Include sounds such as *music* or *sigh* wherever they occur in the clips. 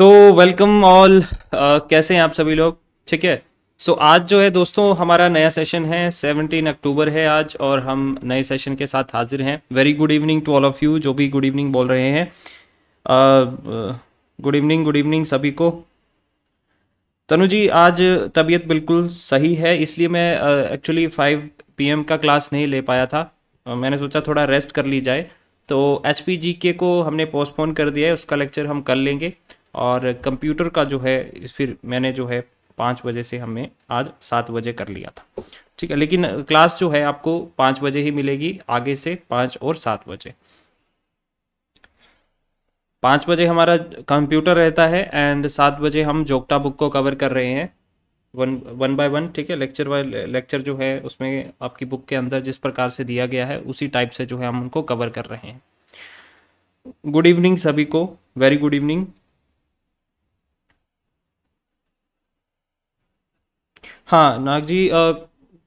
तो welcome all uh, कैसे हैं आप सभी लोग ठीक है सो so, आज जो है दोस्तों हमारा नया सेशन है 17 अक्टूबर है आज और हम नए सेशन के साथ हाजिर हैं very good evening to all of you जो भी गुड इवनिंग बोल रहे हैं गुड इवनिंग गुड इवनिंग सभी को तनु जी आज तबीयत बिल्कुल सही है इसलिए मैं एक्चुअली फाइव पी का क्लास नहीं ले पाया था uh, मैंने सोचा थोड़ा रेस्ट कर ली जाए तो एच के को हमने पोस्टपोन कर दिया है उसका लेक्चर हम कर लेंगे और कंप्यूटर का जो है फिर मैंने जो है पाँच बजे से हमें आज सात बजे कर लिया था ठीक है लेकिन क्लास जो है आपको पाँच बजे ही मिलेगी आगे से पाँच और सात बजे पाँच बजे हमारा कंप्यूटर रहता है एंड सात बजे हम जोक्टा बुक को कवर कर रहे हैं वन वन बाय वन ठीक है लेक्चर बाय लेक्चर जो है उसमें आपकी बुक के अंदर जिस प्रकार से दिया गया है उसी टाइप से जो है हम उनको कवर कर रहे हैं गुड इवनिंग सभी को वेरी गुड इवनिंग हाँ नाग जी आ,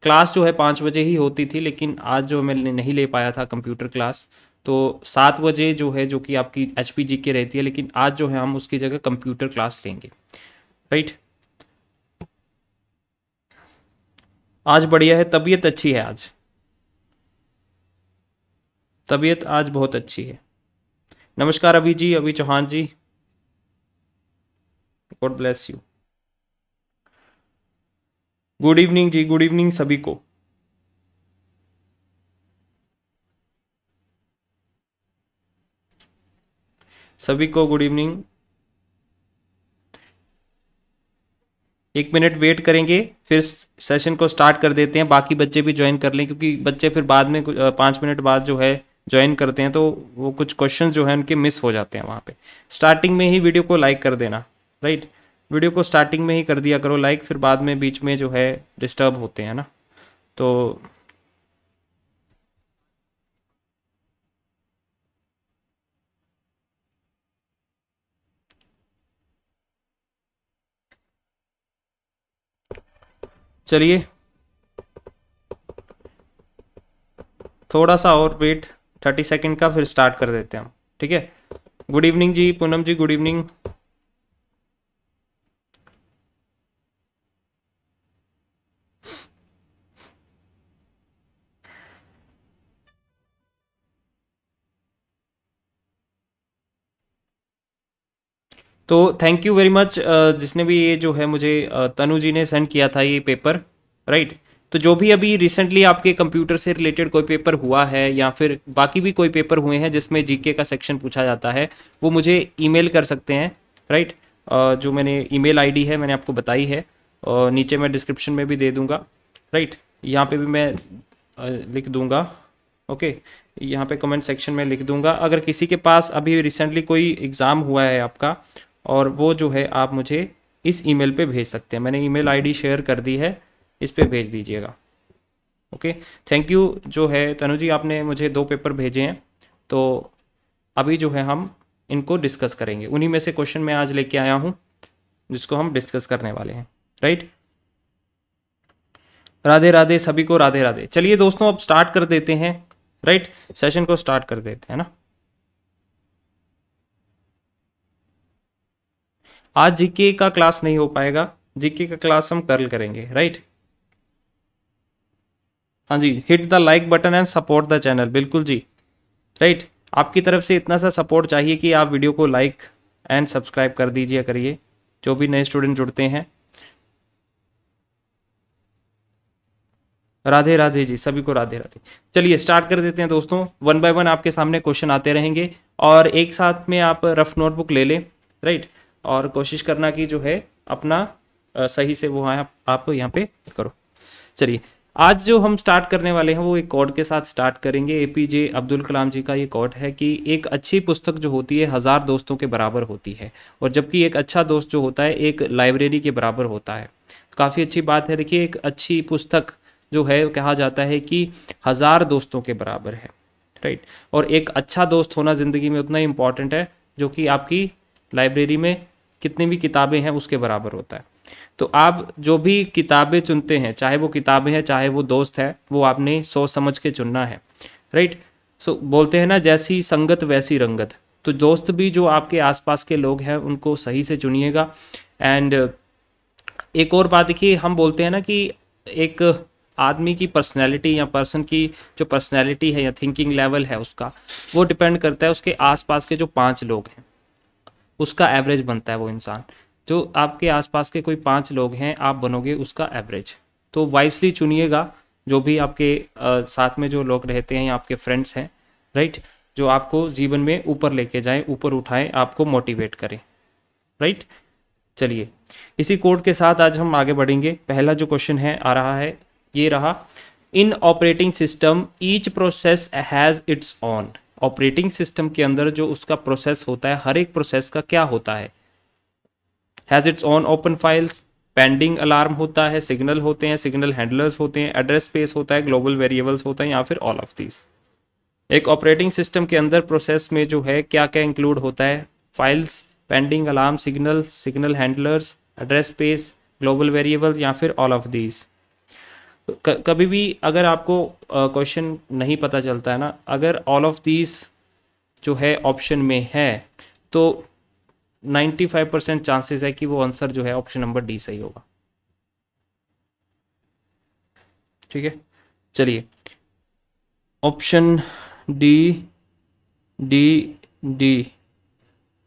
क्लास जो है पाँच बजे ही होती थी लेकिन आज जो मैं नहीं ले पाया था कंप्यूटर क्लास तो सात बजे जो है जो कि आपकी एच पी जी के रहती है लेकिन आज जो है हम उसकी जगह कंप्यूटर क्लास लेंगे राइट आज बढ़िया है तबीयत अच्छी है आज तबीयत आज बहुत अच्छी है नमस्कार Abhi ji Abhi Chauhan ji God bless you good evening जी गुड इवनिंग सभी को सभी को गुड इवनिंग एक मिनट वेट करेंगे फिर सेशन को स्टार्ट कर देते हैं बाकी बच्चे भी ज्वाइन कर लें क्योंकि बच्चे फिर बाद में पांच मिनट बाद जो है ज्वाइन करते हैं तो वो कुछ क्वेश्चन जो है उनके मिस हो जाते हैं वहां पे स्टार्टिंग में ही वीडियो को लाइक कर देना राइट वीडियो को स्टार्टिंग में ही कर दिया करो लाइक फिर बाद में बीच में जो है डिस्टर्ब होते हैं ना तो चलिए थोड़ा सा और वेट थर्टी सेकेंड का फिर स्टार्ट कर देते हैं हम ठीक है गुड इवनिंग जी पूनम जी गुड इवनिंग तो थैंक यू वेरी मच जिसने भी ये जो है मुझे uh, तनु जी ने सेंड किया था ये पेपर राइट तो जो भी अभी रिसेंटली आपके कंप्यूटर से रिलेटेड कोई पेपर हुआ है या फिर बाकी भी कोई पेपर हुए हैं जिसमें जीके का सेक्शन पूछा जाता है वो मुझे ईमेल कर सकते हैं राइट uh, जो मैंने ईमेल आईडी है मैंने आपको बताई है और नीचे मैं डिस्क्रिप्शन में भी दे दूंगा राइट यहाँ पे भी मैं uh, लिख दूंगा ओके यहाँ पे कमेंट सेक्शन में लिख दूंगा अगर किसी के पास अभी रिसेंटली कोई एग्ज़ाम हुआ है आपका और वो जो है आप मुझे इस ईमेल पे भेज सकते हैं मैंने ईमेल आईडी शेयर कर दी है इस पर भेज दीजिएगा ओके थैंक यू जो है तनु जी आपने मुझे दो पेपर भेजे हैं तो अभी जो है हम इनको डिस्कस करेंगे उन्हीं में से क्वेश्चन मैं आज लेके आया हूँ जिसको हम डिस्कस करने वाले हैं राइट राधे राधे सभी को राधे राधे चलिए दोस्तों अब स्टार्ट कर देते हैं राइट सेशन को स्टार्ट कर देते हैं ना आज जीके का क्लास नहीं हो पाएगा जीके का क्लास हम कल करेंगे राइट हाँ जी hit the like button and support the channel बिल्कुल जी राइट आपकी तरफ से इतना सा सपोर्ट चाहिए कि आप वीडियो को लाइक एंड सब्सक्राइब कर दीजिए करिए जो भी नए स्टूडेंट जुड़ते हैं राधे राधे जी सभी को राधे राधे चलिए स्टार्ट कर देते हैं दोस्तों वन बाय वन आपके सामने क्वेश्चन आते रहेंगे और एक साथ में आप रफ नोटबुक ले लें राइट और कोशिश करना कि जो है अपना सही से वो आप, आप यहाँ पे करो चलिए आज जो हम स्टार्ट करने वाले हैं वो एक कोड के साथ स्टार्ट करेंगे ए पी जे अब्दुल कलाम जी का ये कोड है कि एक अच्छी पुस्तक जो होती है हज़ार दोस्तों के बराबर होती है और जबकि एक अच्छा दोस्त जो होता है एक लाइब्रेरी के बराबर होता है काफ़ी अच्छी बात है देखिए एक अच्छी पुस्तक जो है कहा जाता है कि हज़ार दोस्तों के बराबर है राइट और एक अच्छा दोस्त होना ज़िंदगी में उतना ही इम्पॉर्टेंट है जो कि आपकी लाइब्रेरी में कितनी भी किताबें हैं उसके बराबर होता है तो आप जो भी किताबें चुनते हैं चाहे वो किताबें हैं चाहे वो दोस्त है वो आपने सोच समझ के चुनना है राइट सो बोलते हैं ना जैसी संगत वैसी रंगत तो दोस्त भी जो आपके आसपास के लोग हैं उनको सही से चुनिएगा एंड एक और बात देखिए हम बोलते हैं ना कि एक आदमी की पर्सनैलिटी या पर्सन की जो पर्सनैलिटी है या थिंकिंग लेवल है उसका वो डिपेंड करता है उसके आसपास के जो पांच लोग हैं उसका एवरेज बनता है वो इंसान जो आपके आसपास के कोई पाँच लोग हैं आप बनोगे उसका एवरेज तो वाइसली चुनिएगा जो भी आपके आ, साथ में जो लोग रहते हैं या आपके फ्रेंड्स हैं राइट जो आपको जीवन में ऊपर लेके जाए ऊपर उठाए आपको मोटिवेट करें राइट चलिए इसी कोड के साथ आज हम आगे बढ़ेंगे पहला जो क्वेश्चन है आ रहा है ये रहा in operating system each process has its own operating system के अंदर जो उसका प्रोसेस होता है हर एक प्रोसेस का क्या होता है has its own open files pending alarm होता है सिग्नल होते हैं सिग्नल हैंडलर्स होते हैं एड्रेस स्पेस होता है ग्लोबल वेरिएबल्स होता है या फिर ऑल ऑफ दिस एक ऑपरेटिंग सिस्टम के अंदर प्रोसेस में जो है क्या क्या इंक्लूड होता है files pending alarm signal signal handlers address space global variables या फिर ऑल ऑफ दीज कभी भी अगर आपको क्वेश्चन नहीं पता चलता है ना अगर ऑल ऑफ दीज जो है ऑप्शन में है तो 95 परसेंट चांसेस है कि वो आंसर जो है ऑप्शन नंबर डी सही होगा ठीक है चलिए option D D D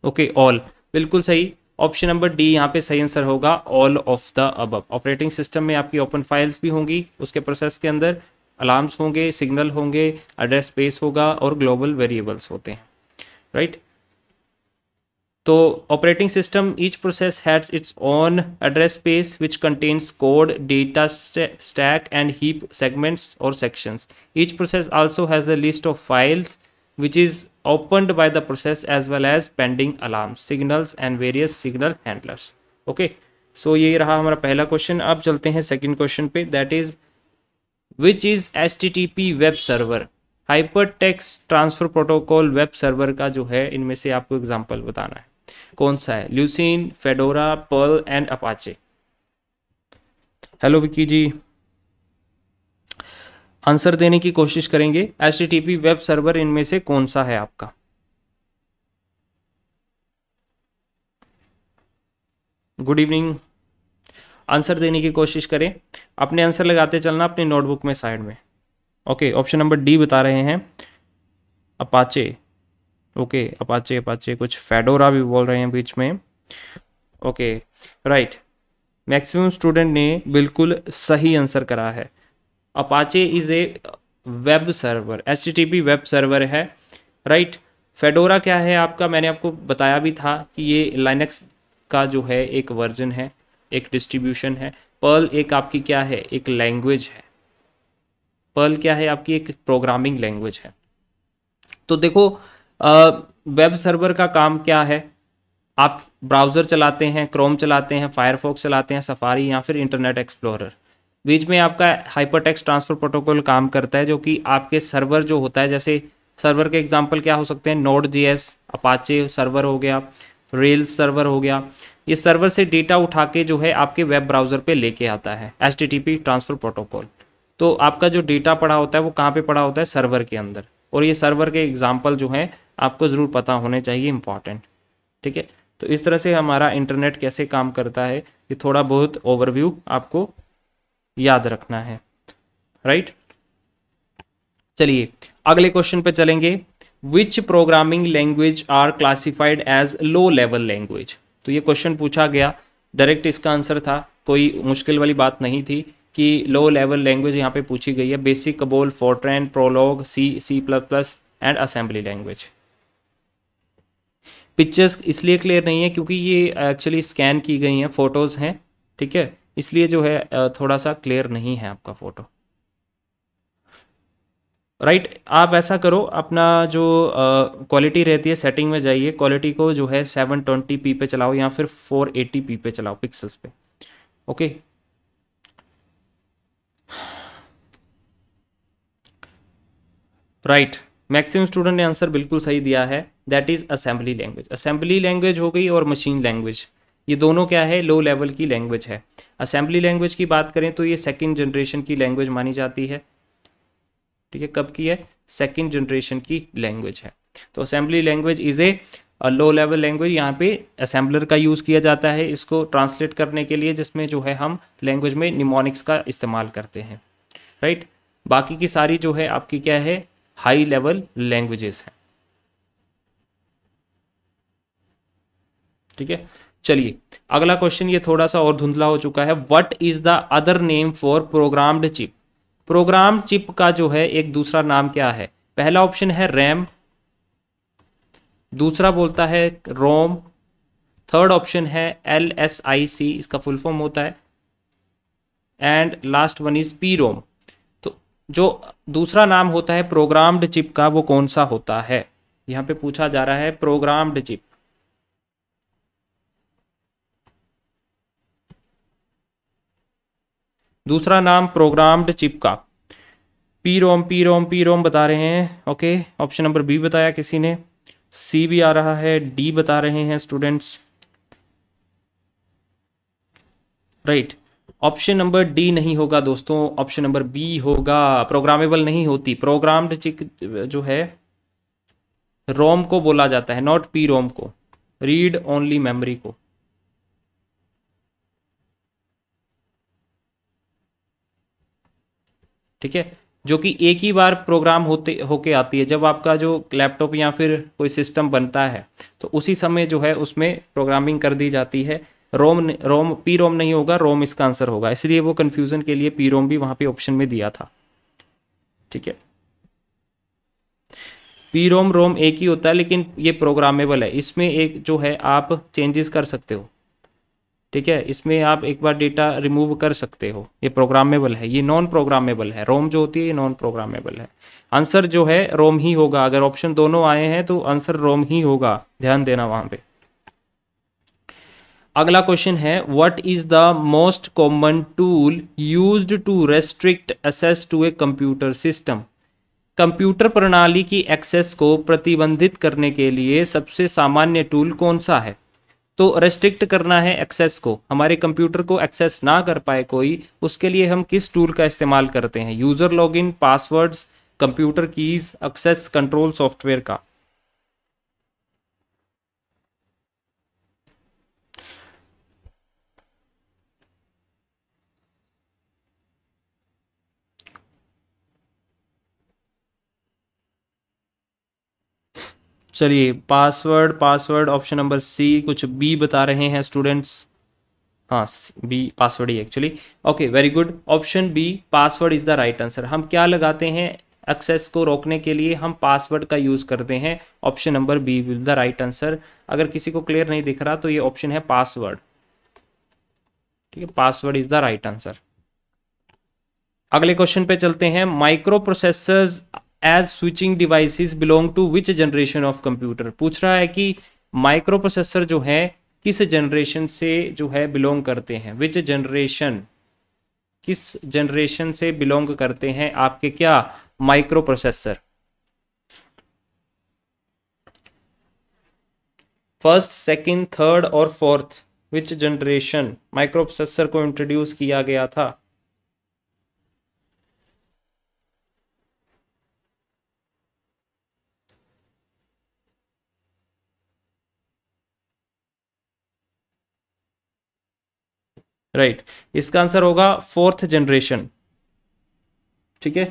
okay all बिल्कुल सही ऑप्शन नंबर डी यहाँ पे सही आंसर होगा all of the above operating system में आपकी ओपन फाइल्स भी होंगी उसके प्रोसेस के अंदर अलार्म्स होंगे सिग्नल होंगे एड्रेस स्पेस होगा और ग्लोबल वेरिएबल्स होते हैं राइट तो operating system each process has its own address space which contains code data stack and heap segments और sections each process also has a list of files which is opened by the process as well as pending alarm signals and various signal handlers okay so ये रहा हमारा पहला question अब चलते हैं second question पे that is which is H T T P web server hyper text transfer protocol web server का जो है इनमें से आपको एग्जाम्पल बताना है कौन सा है Lucene Fedora Perl and Apache hello Vicky ji answer देने की कोशिश करेंगे एस वेब सर्वर इनमें से कौन सा है आपका गुड इवनिंग आंसर देने की कोशिश करें अपने आंसर लगाते चलना अपनी नोटबुक में साइड में ओके ऑप्शन नंबर डी बता रहे हैं अपाचे ओके अपाचे अपाचे कुछ फेडोरा भी बोल रहे हैं बीच में ओके राइट मैक्सिमम स्टूडेंट ने बिल्कुल सही आंसर करा है Apache is a web server H web server है राइट right? फेडोरा क्या है आपका मैंने आपको बताया भी था कि ये लाइनक्स का जो है एक वर्जन है एक डिस्ट्रीब्यूशन है पर्ल एक आपकी क्या है एक लैंग्वेज है पर्ल क्या है आपकी एक प्रोग्रामिंग लैंग्वेज है तो देखो वेब सर्वर का काम क्या है आप ब्राउज़र चलाते हैं क्रोम चलाते हैं फायरफॉक्स चलाते हैं सफारी या फिर इंटरनेट एक्सप्लोरर बीच में आपका टेक्स ट्रांसफर प्रोटोकॉल काम करता है जो कि आपके सर्वर जो होता है जैसे सर्वर के एग्जाम्पल क्या हो सकते हैं Node J S Apache server हो गया रेल्स सर्वर हो गया ये सर्वर से डेटा उठा के जो है आपके वेब ब्राउज़र पे लेके आता है एच ट्रांसफर प्रोटोकॉल तो आपका जो डेटा पड़ा होता है वो कहाँ पे पड़ा होता है सर्वर के अंदर और ये सर्वर के एग्जाम्पल जो है आपको ज़रूर पता होने चाहिए इंपॉर्टेंट ठीक है तो इस तरह से हमारा इंटरनेट कैसे काम करता है ये थोड़ा बहुत ओवरव्यू आपको याद रखना है राइट चलिए अगले क्वेश्चन पे चलेंगे which programming language are classified as low level language तो ये क्वेश्चन पूछा गया डायरेक्ट इसका आंसर था कोई मुश्किल वाली बात नहीं थी कि लो लेवल लैंग्वेज यहाँ पे पूछी गई है BASIC COBOL Fortran Prolog C C plus plus and assembly language pictures इसलिए क्लियर नहीं है क्योंकि ये एक्चुअली स्कैन की गई हैं फोटोज़ हैं ठीक है इसलिए जो है थोड़ा सा क्लियर नहीं है आपका फ़ोटो राइट right, आप ऐसा करो अपना जो क्वालिटी रहती है सेटिंग में जाइए क्वालिटी को जो है सेवन ट्वेंटी पी पे चलाओ या फिर फोर एटी पी पे चलाओ पिक्सल्स पे ओके राइट मैक्सिमम स्टूडेंट ने आंसर बिल्कुल सही दिया है that is assembly language assembly language हो गई और मशीन लैंग्वेज ये दोनों क्या है लो लेवल की लैंग्वेज है असेंबली लैंग्वेज की बात करें तो ये सेकेंड जनरेशन की लैंग्वेज मानी जाती है ठीक है कब की है सेकेंड जनरेशन की लैंग्वेज है तो assembly language is a low level language यहाँ पे असेंबलर का यूज़ किया जाता है इसको ट्रांसलेट करने के लिए जिसमें जो है हम लैंग्वेज में निमोनिक्स का इस्तेमाल करते हैं राइट बाकी की सारी जो है आपकी क्या है हाई लेवल लैंग्वेजेस हैं ठीक है चलिए अगला क्वेश्चन ये थोड़ा सा और धुंधला हो चुका है what is the other name for programmed chip program chip का जो है एक दूसरा नाम क्या है पहला ऑप्शन है रैम दूसरा बोलता है रोम थर्ड ऑप्शन है एल एस आई सी इसका फुल फॉर्म होता है and last one is P ROM तो जो दूसरा नाम होता है प्रोग्राम्ड चिप का वो कौन सा होता है यहाँ पे पूछा जा रहा है प्रोग्राम्ड चिप दूसरा नाम प्रोग्राम्ड चिप का P ROM P ROM P ROM बता रहे हैं ओके ऑप्शन नंबर बी बताया किसी ने सी भी आ रहा है डी बता रहे हैं students right option number D नहीं होगा दोस्तों ऑप्शन नंबर बी होगा प्रोग्रामेबल नहीं होती प्रोग्राम्ड चिक जो है रोम को बोला जाता है नॉट पी रोम को रीड ओनली मेमोरी को ठीक है जो कि एक ही बार प्रोग्राम होते होके आती है जब आपका जो लैपटॉप या फिर कोई सिस्टम बनता है तो उसी समय जो है उसमें प्रोग्रामिंग कर दी जाती है रोम रोम पी रोम नहीं होगा रोम इसका आंसर होगा इसलिए वो कन्फ्यूज़न के लिए पी रोम भी वहाँ पे ऑप्शन में दिया था ठीक है पी रोम रोम एक ही होता है लेकिन ये प्रोग्रामेबल है इसमें एक जो है आप चेंजेस कर सकते हो ठीक है इसमें आप एक बार डेटा रिमूव कर सकते हो ये प्रोग्रामेबल है ये नॉन प्रोग्रामेबल है रोम जो होती है ये नॉन प्रोग्रामेबल है आंसर जो है रोम ही होगा अगर ऑप्शन दोनों आए हैं तो आंसर रोम ही होगा ध्यान देना वहां पे अगला क्वेश्चन है what is the most common tool used to restrict access to a computer system computer प्रणाली की एक्सेस को प्रतिबंधित करने के लिए सबसे सामान्य टूल कौन सा है तो रेस्ट्रिक्ट करना है एक्सेस को हमारे कंप्यूटर को एक्सेस ना कर पाए कोई उसके लिए हम किस टूल का इस्तेमाल करते हैं user login passwords computer keys access control software का चलिए password password option number C कुछ बी बता रहे हैं स्टूडेंट्स हाँ बी पासवर्ड ही actually okay very good option B password is the right answer हम क्या लगाते हैं एक्सेस को रोकने के लिए हम पासवर्ड का यूज़ करते हैं option number B will the right answer अगर किसी को क्लियर नहीं दिख रहा तो ये ऑप्शन है पासवर्ड ठीक है password is the right answer अगले क्वेश्चन पे चलते हैं micro processors as switching devices belong to which generation of computer पूछ रहा है कि माइक्रो प्रोसेसर जो है किस जनरेशन से जो है बिलोंग करते हैं विच जनरेशन किस जनरेशन से बिलोंग करते हैं आपके क्या micro processor first second third और fourth which generation micro processor को इंट्रोड्यूस किया गया था राइट right. इसका आंसर होगा फोर्थ जनरेशन ठीक है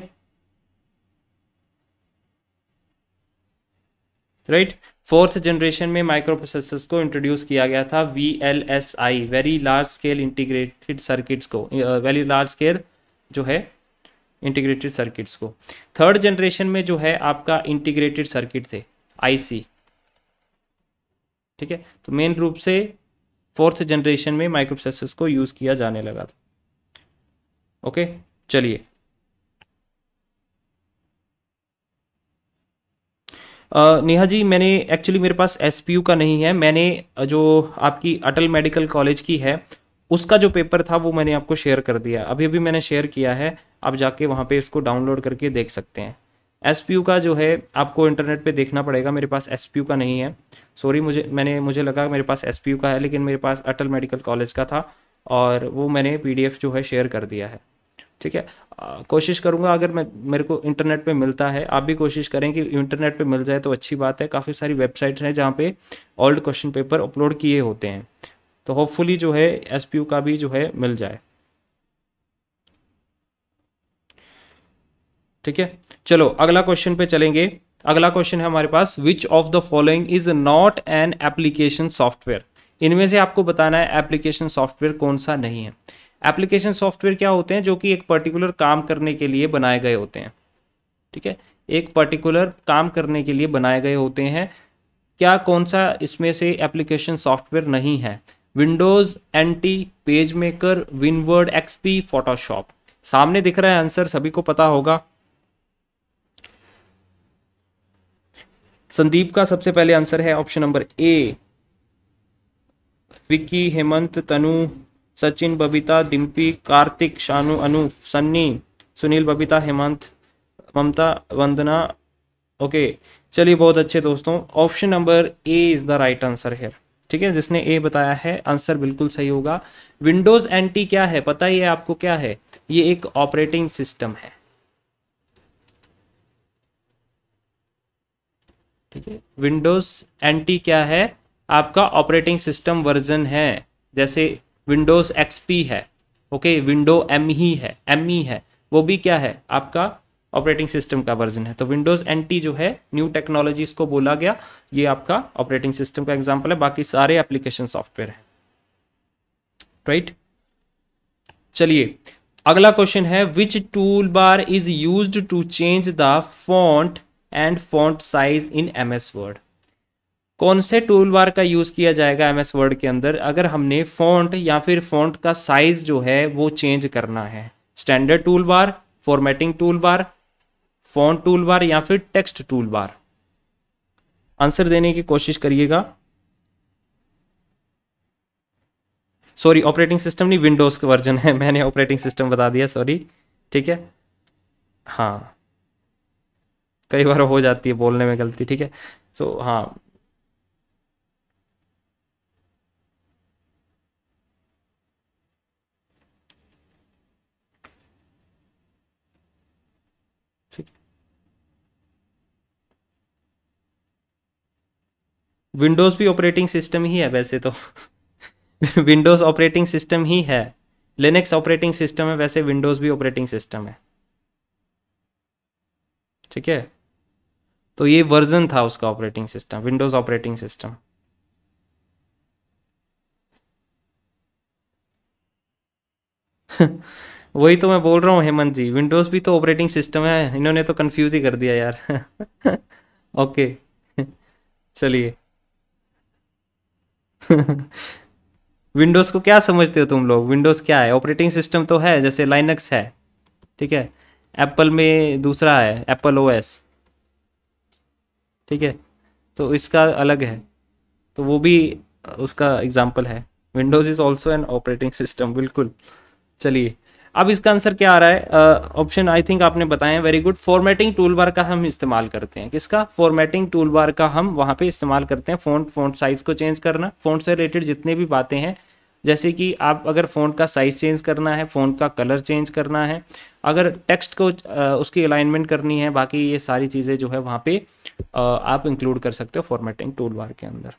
राइट फोर्थ जनरेशन में माइक्रो प्रोसेसर्स को इंट्रोड्यूस किया गया था V L S I very large scale integrated circuits को वेरी लार्ज स्केल जो है इंटीग्रेटेड सर्किट्स को थर्ड जनरेशन में जो है आपका इंटीग्रेटेड सर्किट थे आईसी ठीक है तो मेन रूप से फोर्थ जनरेशन में माइक्रोप्रोसेसर्स को यूज़ किया जाने लगा था ओके चलिए नेहा जी मैंने एक्चुअली मेरे पास एस का नहीं है मैंने जो आपकी अटल मेडिकल कॉलेज की है उसका जो पेपर था वो मैंने आपको शेयर कर दिया अभी अभी मैंने शेयर किया है आप जाके वहाँ पे इसको डाउनलोड करके देख सकते हैं एस का जो है आपको इंटरनेट पे देखना पड़ेगा मेरे पास एस का नहीं है सॉरी मुझे मैंने मुझे लगा मेरे पास एस का है लेकिन मेरे पास अटल मेडिकल कॉलेज का था और वो मैंने पी जो है शेयर कर दिया है ठीक है कोशिश करूँगा अगर मैं मेरे को इंटरनेट पे मिलता है आप भी कोशिश करें कि इंटरनेट पे मिल जाए तो अच्छी बात है काफ़ी सारी वेबसाइट्स हैं जहाँ पे ओल्ड क्वेश्चन पेपर अपलोड किए होते हैं तो होपफुली जो है एस का भी जो है मिल जाए ठीक है चलो अगला क्वेश्चन पे चलेंगे अगला क्वेश्चन है हमारे पास which of the following is not an application software इनमें से आपको बताना है एप्लीकेशन सॉफ्टवेयर कौन सा नहीं है एप्लीकेशन सॉफ्टवेयर क्या होते हैं जो कि एक पर्टिकुलर काम करने के लिए बनाए गए होते हैं ठीक है एक पर्टिकुलर काम करने के लिए बनाए गए होते हैं क्या कौन सा इसमें से एप्लीकेशन सॉफ्टवेयर नहीं है Windows NT PageMaker WinWord XP Photoshop सामने दिख रहा है आंसर सभी को पता होगा संदीप का सबसे पहले आंसर है option number A Vicky Hemant Tanu Sachin Babita Dimpy Kartik Shanu Anu Sunny Sunil Babita Hemant Mamta Vandana okay चलिए बहुत अच्छे दोस्तों option number A is the right answer है ठीक है जिसने ए बताया है आंसर बिल्कुल सही होगा विंडोज़ एंटी क्या है पता ही है आपको क्या है ये एक ऑपरेटिंग सिस्टम है ठीक है विंडोज़ एंटी क्या है आपका ऑपरेटिंग सिस्टम वर्जन है जैसे विंडोज़ एक्सपी है ओके विंडो एम ही है एम ई है वो भी क्या है आपका ऑपरेटिंग सिस्टम का वर्जन है तो विंडोज़ एन जो है न्यू टेक्नोलॉजी इसको बोला गया ये आपका ऑपरेटिंग सिस्टम का एग्जाम्पल है बाकी सारे एप्लीकेशन सॉफ्टवेयर है राइट right? चलिए अगला क्वेश्चन है which tool bar is use to change the font and font size in M S Word कौन से टूल बार का यूज़ किया जाएगा एम एस वर्ड के अंदर अगर हमने फॉन्ट या फिर फॉन्ट का साइज़ जो है वो चेंज करना है standard tool bar formatting tool bar font tool bar या फिर टेक्स्ट टूल बार आंसर देने की कोशिश करिएगा सॉरी ऑपरेटिंग सिस्टम नहीं विंडोज़ का वर्जन है *laughs* मैंने ऑपरेटिंग सिस्टम बता दिया सॉरी ठीक है हाँ कई बार हो जाती है बोलने में गलती ठीक है सो हाँ विंडोज़ भी ऑपरेटिंग सिस्टम ही है वैसे तो विंडोज़ ऑपरेटिंग सिस्टम ही है लिनक्स ऑपरेटिंग सिस्टम है वैसे विंडोज़ भी ऑपरेटिंग सिस्टम है ठीक है तो ये वर्जन था उसका operating system Windows operating system *laughs* वही तो मैं बोल रहा हूँ हेमंत जी विंडोज भी तो ऑपरेटिंग सिस्टम है इन्होंने तो कंफ्यूज ही कर दिया यार ओके *laughs* *laughs* चलिए विंडोज को क्या समझते हो तुम लोग विंडोज क्या है ऑपरेटिंग सिस्टम तो है जैसे लाइनक्स है ठीक है एप्पल में दूसरा है एप्पल ओएस ठीक है तो इसका अलग है तो वो भी उसका एग्जाम्पल है Windows is also an operating system बिल्कुल चलिए अब इसका आंसर क्या आ रहा है ऑप्शन आई थिंक आपने बताया very good formatting tool bar का हम इस्तेमाल करते हैं किसका फॉर्मेटिंग टूल बार का हम वहाँ पे इस्तेमाल करते हैं फोन फोन साइज को चेंज करना फोन से रिलेटेड जितने भी बातें हैं जैसे कि आप अगर फ़ोन का साइज़ चेंज करना है फ़ोन का कलर चेंज करना है अगर टेक्स्ट को उसकी अलाइनमेंट करनी है बाकी ये सारी चीज़ें जो है वहाँ पे आप इंक्लूड कर सकते हो फॉर्मेटिंग टूल बार के अंदर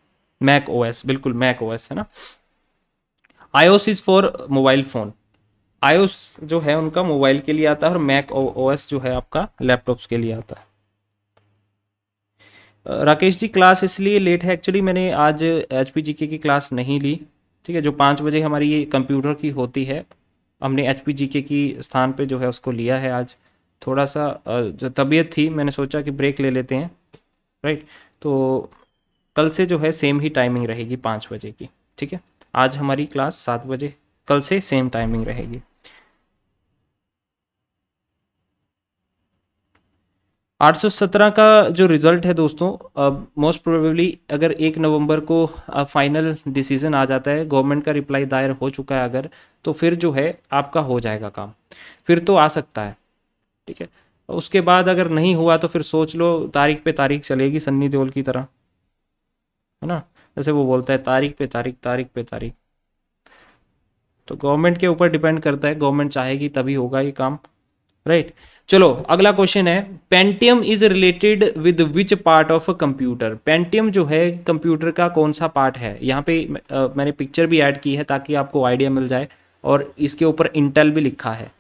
मैक ओएस बिल्कुल मैक ओएस है ना iOS is for mobile phone iOS जो है उनका मोबाइल के लिए आता है और मैक ओएस जो है आपका लैपटॉप्स के लिए आता है राकेश जी क्लास इसलिए लेट है एक्चुअली मैंने आज एच पी के की क्लास नहीं ली ठीक है जो पाँच बजे हमारी ये कंप्यूटर की होती है हमने एच पी जी के की स्थान पर जो है उसको लिया है आज थोड़ा सा जो तबीयत थी मैंने सोचा कि ब्रेक ले लेते हैं राइट तो कल से जो है सेम ही टाइमिंग रहेगी पाँच बजे की ठीक है आज हमारी क्लास सात बजे कल से सेम टाइमिंग रहेगी 817 का जो रिजल्ट है दोस्तों मोस्ट प्रोबेबली अगर एक नवंबर को फाइनल डिसीजन आ जाता है गवर्नमेंट का रिप्लाई दायर हो चुका है अगर तो फिर जो है आपका हो जाएगा काम फिर तो आ सकता है ठीक है उसके बाद अगर नहीं हुआ तो फिर सोच लो तारीख पे तारीख चलेगी सन्नी देओल की तरह है ना जैसे वो बोलता है तारीख पे तारीख तारीख पे तारीख तो गवर्नमेंट के ऊपर डिपेंड करता है गवर्नमेंट चाहेगी तभी होगा ये काम राइट चलो अगला क्वेश्चन है Pentium is related with which part of computer Pentium जो है कंप्यूटर का कौन सा पार्ट है यहाँ पे आ, मैंने पिक्चर भी ऐड की है ताकि आपको आइडिया मिल जाए और इसके ऊपर इंटेल भी लिखा है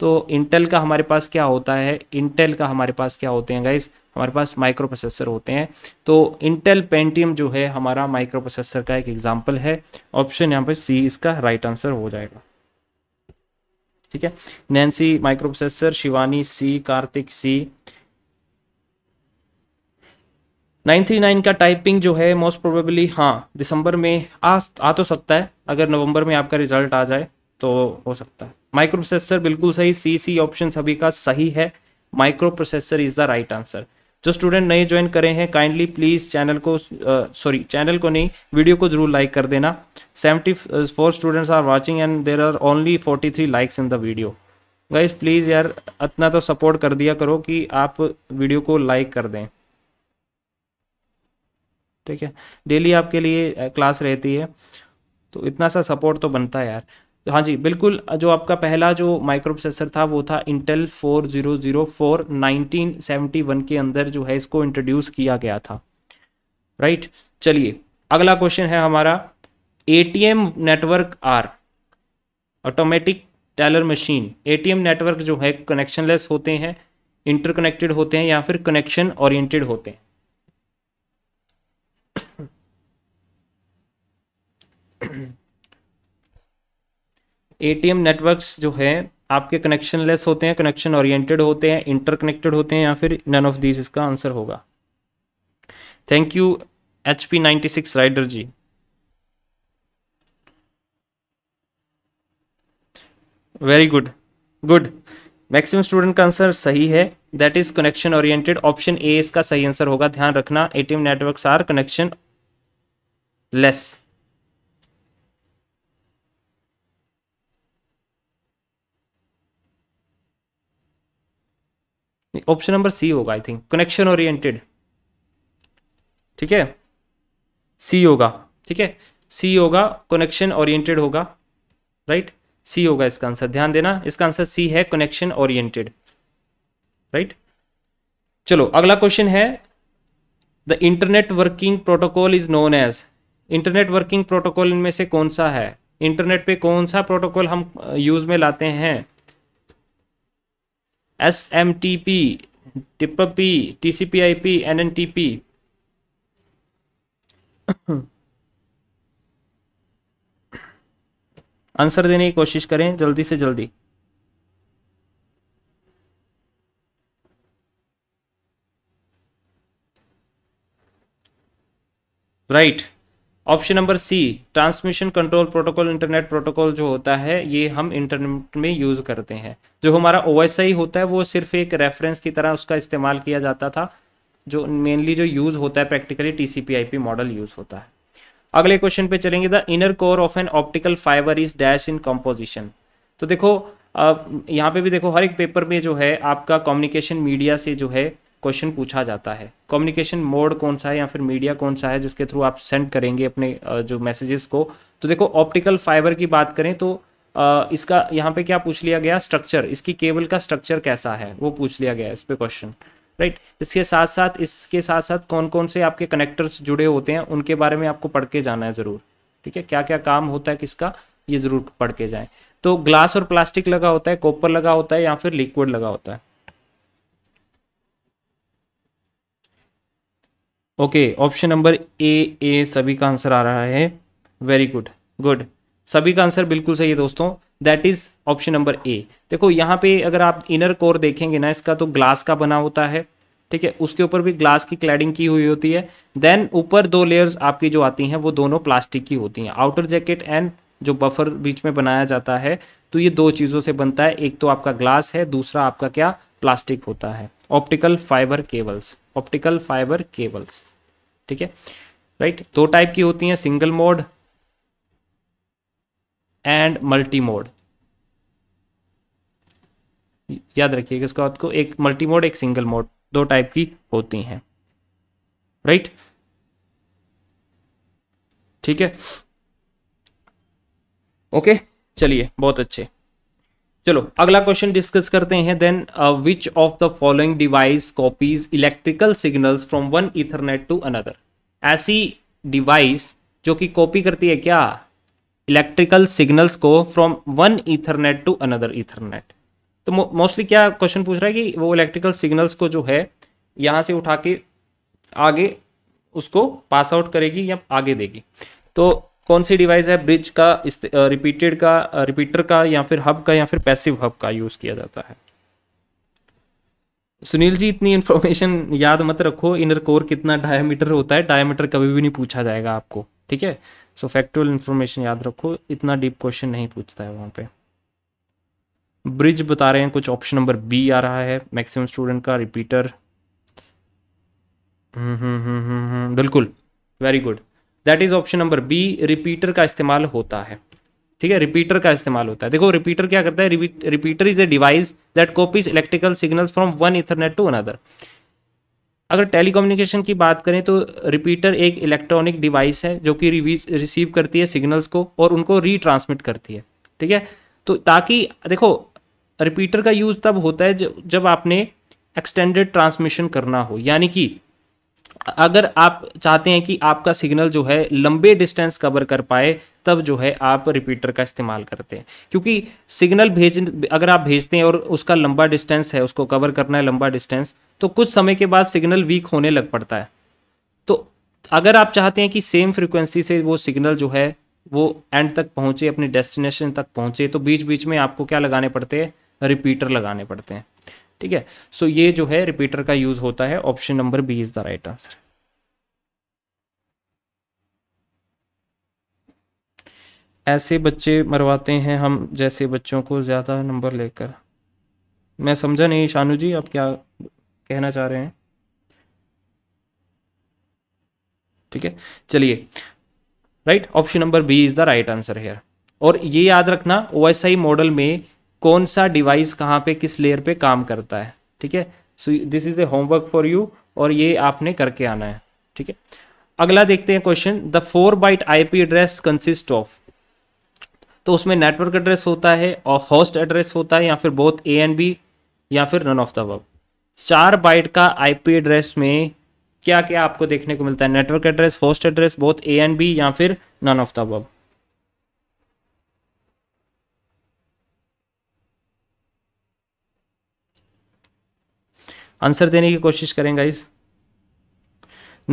तो इंटेल का हमारे पास क्या होता है इंटेल का हमारे पास क्या होते हैं गाइज हमारे पास माइक्रो प्रोसेसर होते हैं तो इंटेल पेंटियम जो है हमारा माइक्रो प्रोसेसर का एक एग्जाम्पल है ऑप्शन यहाँ पे सी इसका राइट आंसर हो जाएगा ठीक है Nancy micro processor Shivani C Kartik C 939 का टाइपिंग जो है मोस्ट प्रोबेबली हाँ दिसंबर में आ आ तो सकता है अगर नवंबर में आपका रिजल्ट आ जाए तो हो सकता है माइक्रो प्रोसेसर बिल्कुल सही सी सी ऑप्शन सभी का सही है micro processor is the right answer जो स्टूडेंट नए ज्वाइन करे हैं काइंडली प्लीज़ चैनल को सॉरी चैनल को नहीं वीडियो को जरूर लाइक कर देना 74 students are watching and there are only 43 likes in the video guys please यार इतना तो सपोर्ट कर दिया करो कि आप वीडियो को लाइक कर दें ठीक है डेली आपके लिए क्लास uh, रहती है तो इतना सा सपोर्ट तो बनता है यार हाँ जी बिल्कुल जो आपका पहला जो माइक्रो प्रोसेसर था वो था इंटेल 4004 1971 के अंदर जो है इसको इंट्रोड्यूस किया गया था राइट चलिए अगला क्वेश्चन है हमारा ATM network are automatic teller machine ATM network जो है कनेक्शनलेस होते हैं इंटरकनेक्टेड होते हैं या फिर कनेक्शन ओरिएंटेड होते हैं एटीएम नेटवर्क्स जो है आपके कनेक्शनलेस होते हैं कनेक्शन ओरिएंटेड होते हैं इंटरकनेक्टेड होते हैं या फिर नन ऑफ दीज इसका आंसर होगा thank you H P ninety six Rider ji very good good maximum student का आंसर सही है that is connection oriented option A इसका सही आंसर होगा ध्यान रखना ATM networks are connectionless option number C होगा आई थिंक कनेक्शन ओरिएंटेड ठीक है सी होगा ठीक है सी होगा कनेक्शन ओरिएंटेड होगा राइट सी होगा इसका आंसर ध्यान देना इसका आंसर सी है कनेक्शन ओरिएंटेड राइट चलो अगला क्वेश्चन है the internet working protocol is known as internet working protocol इनमें से कौन सा है इंटरनेट पे कौन सा प्रोटोकॉल हम यूज uh, में लाते हैं S M T P tip P T C P I P N N T P answer देने की कोशिश करें जल्दी से जल्दी right option number C transmission control protocol internet protocol जो होता है ये हम इंटरनेट में यूज़ करते हैं जो हमारा ओ होता है वो सिर्फ एक रेफरेंस की तरह उसका इस्तेमाल किया जाता था जो मेनली जो यूज़ होता है प्रैक्टिकली टीसीपीआईपी मॉडल यूज़ होता है अगले क्वेश्चन पे चलेंगे the inner core of an optical fibre is dash in composition तो देखो यहाँ पे भी देखो हर एक पेपर में जो है आपका कम्युनिकेशन मीडिया से जो है क्वेश्चन पूछा जाता है कम्युनिकेशन मोड कौन सा है या फिर मीडिया कौन सा है जिसके थ्रू आप सेंड करेंगे अपने जो मैसेजेस को तो देखो ऑप्टिकल फाइबर की बात करें तो इसका यहाँ पे क्या पूछ लिया गया स्ट्रक्चर इसकी केबल का स्ट्रक्चर कैसा है वो पूछ लिया गया इस पर क्वेश्चन राइट इसके साथ साथ इसके साथ साथ कौन कौन से आपके कनेक्टर्स जुड़े होते हैं उनके बारे में आपको पढ़ के जाना है ज़रूर ठीक है क्या क्या काम होता है किसका ये ज़रूर पढ़ के जाएँ तो ग्लास और प्लास्टिक लगा होता है कॉपर लगा होता है या फिर लिक्विड लगा होता है okay option number A A सभी का आंसर आ रहा है वेरी गुड गुड सभी का आंसर बिल्कुल सही है दोस्तों that is option number A देखो यहाँ पे अगर आप इनर कोर देखेंगे ना इसका तो ग्लास का बना होता है ठीक है उसके ऊपर भी ग्लास की क्लैडिंग की हुई होती है देन ऊपर दो लेयर्स आपकी जो आती हैं वो दोनों प्लास्टिक की होती हैं आउटर जैकेट एंड जो बफर बीच में बनाया जाता है तो ये दो चीज़ों से बनता है एक तो आपका ग्लास है दूसरा आपका क्या प्लास्टिक होता है optical fibre cables optical fibre cables ठीक है राइट दो टाइप की होती हैं single mode and multi mode याद रखिएगा इसका आपको को एक मल्टी मोड एक सिंगल मोड दो टाइप की होती हैं राइट ठीक है ओके चलिए बहुत अच्छे चलो अगला क्वेश्चन डिस्कस करते हैं then which of the following device copies electrical signals from one Ethernet to another ऐसी डिवाइस जो कि कॉपी करती है क्या इलेक्ट्रिकल सिग्नल्स को from one Ethernet to another Ethernet तो मोस्टली क्या क्वेश्चन पूछ रहा है कि वो इलेक्ट्रिकल सिग्नल्स को जो है यहाँ से उठा के आगे उसको पास आउट करेगी या आगे देगी तो कौन सी डिवाइस है ब्रिज का रिपीटेड का रिपीटर का या फिर हब का या फिर पैसिव हब का यूज़ किया जाता है सुनील जी इतनी इन्फॉर्मेशन याद मत रखो इनर कोर कितना डायमीटर होता है डायमीटर कभी भी नहीं पूछा जाएगा आपको ठीक है सो फैक्टुअल इन्फॉर्मेशन याद रखो इतना डीप क्वेश्चन नहीं पूछता है वहाँ पे ब्रिज बता रहे हैं कुछ ऑप्शन नंबर बी आ रहा है मैक्सिमम स्टूडेंट का रिपीटर हम्म, हम्म, हम्म, बिल्कुल very good that is option number B repeater का इस्तेमाल होता है ठीक है रिपीटर का इस्तेमाल होता है देखो रिपीटर क्या करता है repeater is a device that copies electrical signals from one Ethernet to another अगर टेलीकम्युनिकेशन की बात करें तो रिपीटर एक इलेक्ट्रॉनिक डिवाइस है जो कि रिसीव करती है सिग्नल्स को और उनको रीट्रांसमिट करती है ठीक है तो ताकि देखो रिपीटर का यूज़ तब होता है जब आपने एक्सटेंडेड ट्रांसमिशन करना हो यानी कि अगर आप चाहते हैं कि आपका सिग्नल जो है लंबे डिस्टेंस कवर कर पाए तब जो है आप रिपीटर का इस्तेमाल करते हैं क्योंकि सिग्नल भेज अगर आप भेजते हैं और उसका लंबा डिस्टेंस है उसको कवर करना है लंबा डिस्टेंस तो कुछ समय के बाद सिग्नल वीक होने लग पड़ता है तो अगर आप चाहते हैं कि सेम फ्रिक्वेंसी से वो सिग्नल जो है वो एंड तक पहुँचे अपने डेस्टिनेशन तक पहुँचे तो बीच बीच में आपको क्या लगाने पड़ते हैं रिपीटर लगाने पड़ते हैं ठीक है सो ये जो है रिपीटर का यूज होता है option number B is the right answer ऐसे बच्चे मरवाते हैं हम जैसे बच्चों को ज़्यादा नंबर लेकर मैं समझा नहीं शानू जी आप क्या कहना चाह रहे हैं ठीक है चलिए right option number B is the right answer here और ये याद रखना ओ मॉडल में कौन सा डिवाइस कहाँ पे किस लेयर पे काम करता है ठीक है so this is a homework for you और ये आपने करके आना है ठीक है अगला देखते हैं question the four byte IP address consist of तो उसमें नेटवर्क एड्रेस होता है और होस्ट एड्रेस होता है या फिर बोथ ए एंड बी या फिर रन ऑफ द वर्ब चार बाइट का आईपी एड्रेस में क्या क्या आपको देखने को मिलता है network address host address both A and B या फिर none of the above answer देने की कोशिश करें गाइस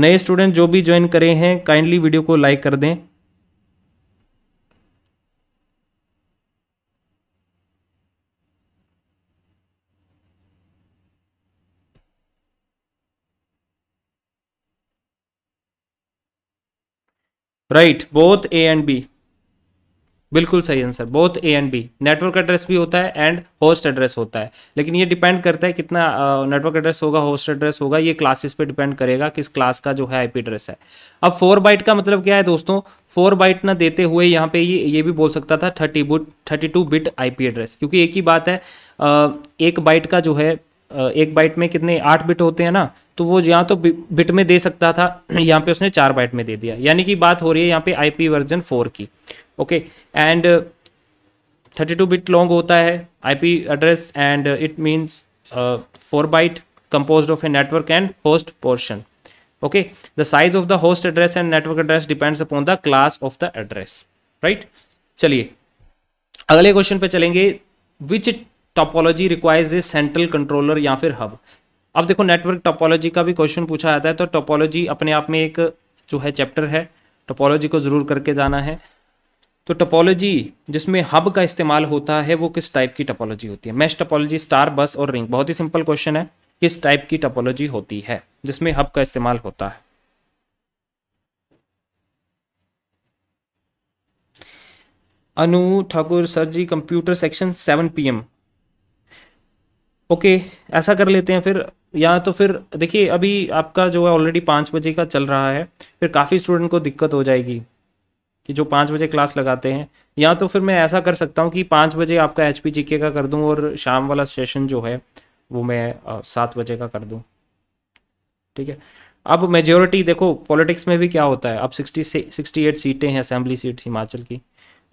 नए स्टूडेंट जो भी ज्वाइन करे हैं काइंडली वीडियो को लाइक कर दें right both A and B बिल्कुल सही आंसर both A and B network address भी होता है एंड होस्ट एड्रेस होता है लेकिन ये डिपेंड करता है कितना नेटवर्क एड्रेस होगा होस्ट एड्रेस होगा ये क्लासेस पे डिपेंड करेगा किस क्लास का जो है आईपी एड्रेस है अब फोर बाइट का मतलब क्या है दोस्तों फोर बाइट ना देते हुए यहाँ पे ये ये भी बोल सकता था thirty but thirty two bit I address क्योंकि एक ही बात है आ, एक बाइट का जो है एक बाइट में कितने आठ बिट होते हैं ना तो वो यहाँ तो बिट में दे सकता था *clears throat* यहाँ पे उसने चार बाइट में दे दिया यानी कि बात हो रही है यहाँ पे आईपी वर्जन फोर की okay and thirty two bit long होता है IP address and it means four byte compose of a network and host portion okay the size of the host address and network address depends upon the class of the address right चलिए अगले question पे चलेंगे which topology requires a central controller या फिर hub अब देखो network topology का भी क्वेश्चन पूछा जाता है तो टॉपोलॉजी अपने आप में एक जो है चैप्टर है टोपोलॉजी को ज़रूर करके जाना है तो टोपोलॉजी जिसमें हब का इस्तेमाल होता है वो किस टाइप की टॉपोलॉजी होती है मैश टोपोलॉजी स्टार बस और रिंग बहुत ही सिंपल क्वेश्चन है किस टाइप की टॉपोलॉजी होती है जिसमें हब का इस्तेमाल होता है Anu Thakur sir ji computer section seven PM okay ऐसा कर लेते हैं फिर या तो फिर देखिए अभी आपका जो है ऑलरेडी पाँच बजे का चल रहा है फिर काफ़ी स्टूडेंट को दिक्कत हो जाएगी कि जो पाँच बजे क्लास लगाते हैं या तो फिर मैं ऐसा कर सकता हूँ कि पाँच बजे आपका एच पी का कर दूँ और शाम वाला सेशन जो है वो मैं सात बजे का कर दूँ ठीक है अब मेजोरिटी देखो पॉलिटिक्स में भी क्या होता है अब सिक्सटी से सिक्सटी एट सीटें हैं असेंबली सीट हिमाचल की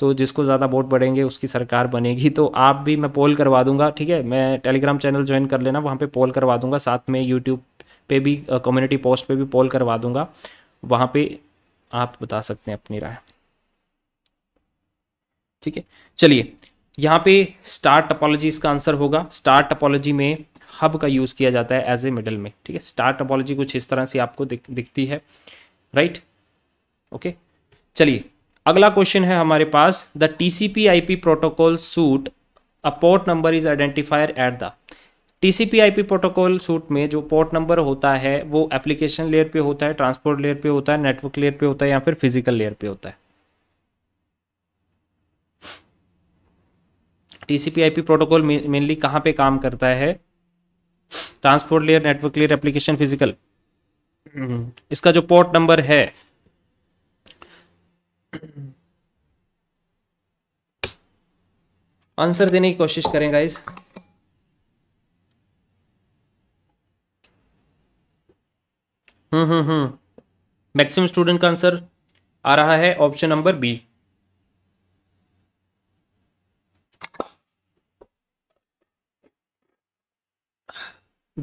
तो जिसको ज़्यादा वोट बढ़ेंगे उसकी सरकार बनेगी तो आप भी मैं पोल करवा दूंगा ठीक है मैं टेलीग्राम चैनल ज्वाइन कर लेना वहाँ पे पोल करवा दूंगा साथ में यूट्यूब पे भी कम्युनिटी पोस्ट पे भी पोल करवा दूंगा वहाँ पे आप बता सकते हैं अपनी राय ठीक है चलिए यहाँ पे स्टार टपोलॉजी इसका आंसर होगा स्टार टपोलॉजी में हब का यूज़ किया जाता है एज ए मिडल में ठीक है स्टार टपोलॉजी कुछ इस तरह से आपको दिख, दिखती है राइट ओके चलिए अगला क्वेश्चन है हमारे पास the T C P I P protocol suite a port number is identifier at the T C P I P protocol suite में जो पोर्ट नंबर होता है वो एप्लीकेशन लेयर पे होता है ट्रांसपोर्ट लेयर पे होता है नेटवर्क लेयर पे होता है या फिर फिजिकल लेयर पे होता है टीसीपीआईपी प्रोटोकॉल मेनली कहाँ पे काम करता है transport layer network layer application physical इसका जो पोर्ट नंबर है आंसर *clears throat* देने की कोशिश करें guys hmm hmm hmm maximum student का आंसर आ रहा है ऑप्शन नंबर बी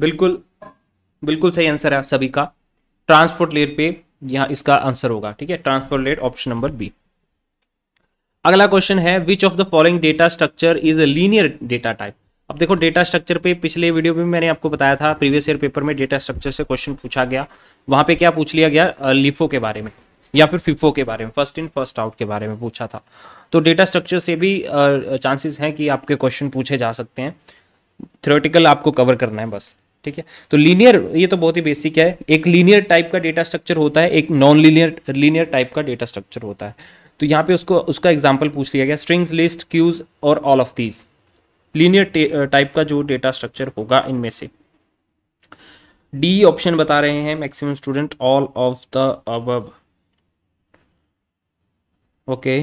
बिल्कुल बिल्कुल सही आंसर है आप सभी का ट्रांसपोर्ट लेयर पे यहाँ इसका आंसर होगा ठीक है transfer rate option number B अगला क्वेश्चन है which of the following data structure is a linear data type अब देखो डेटा स्ट्रक्चर पे पिछले वीडियो में मैंने आपको बताया था प्रीवियस ईयर पेपर में डेटा स्ट्रक्चर से क्वेश्चन पूछा गया वहां पे क्या पूछ लिया गया लिफो के बारे में या फिर फिफो के बारे में फर्स्ट इन फर्स्ट आउट के बारे में पूछा था तो डेटा स्ट्रक्चर से भी चांसेस हैं कि आपके क्वेश्चन पूछे जा सकते हैं थ्रोटिकल आपको कवर करना है बस ठीक है तो लीनियर ये तो बहुत ही बेसिक है एक लीनियर टाइप का डेटा स्ट्रक्चर होता है एक नॉन लीनियर लीनियर टाइप का डेटा स्ट्रक्चर होता है तो यहाँ पे उसको उसका एग्जाम्पल पूछ लिया गया स्ट्रिंग्स लिस्ट क्यूज और all of these linear type का जो डेटा स्ट्रक्चर होगा इनमें से डी ऑप्शन बता रहे हैं maximum student all of the अब ओके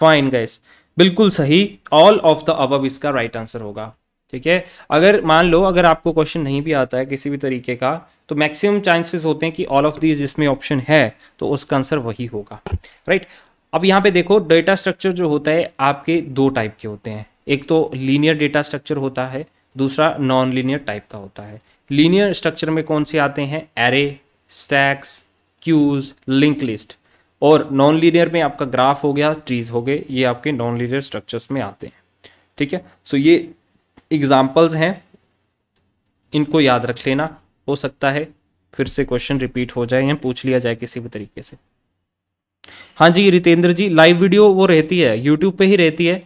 फाइन गैस बिल्कुल सही ऑल ऑफ द अब इसका राइट right आंसर होगा ठीक है अगर मान लो अगर आपको क्वेश्चन नहीं भी आता है किसी भी तरीके का तो मैक्सिमम चांसेस होते हैं कि ऑल ऑफ दीज जिसमें ऑप्शन है तो उसका आंसर वही होगा राइट अब यहाँ पे देखो डेटा स्ट्रक्चर जो होता है आपके दो टाइप के होते हैं एक तो लीनियर डेटा स्ट्रक्चर होता है दूसरा नॉन लीनियर टाइप का होता है लीनियर स्ट्रक्चर में कौन से आते हैं array stacks queues link list और नॉन लीनियर में आपका ग्राफ हो गया ट्रीज हो गए ये आपके नॉन लीनियर स्ट्रक्चर्स में आते हैं ठीक है सो so, ये एग्जाम्पल्स हैं इनको याद रख लेना हो सकता है फिर से क्वेश्चन रिपीट हो जाए या पूछ लिया जाए किसी भी तरीके से हाँ जी रितेंद्र जी लाइव वीडियो वो रहती है यूट्यूब पे ही रहती है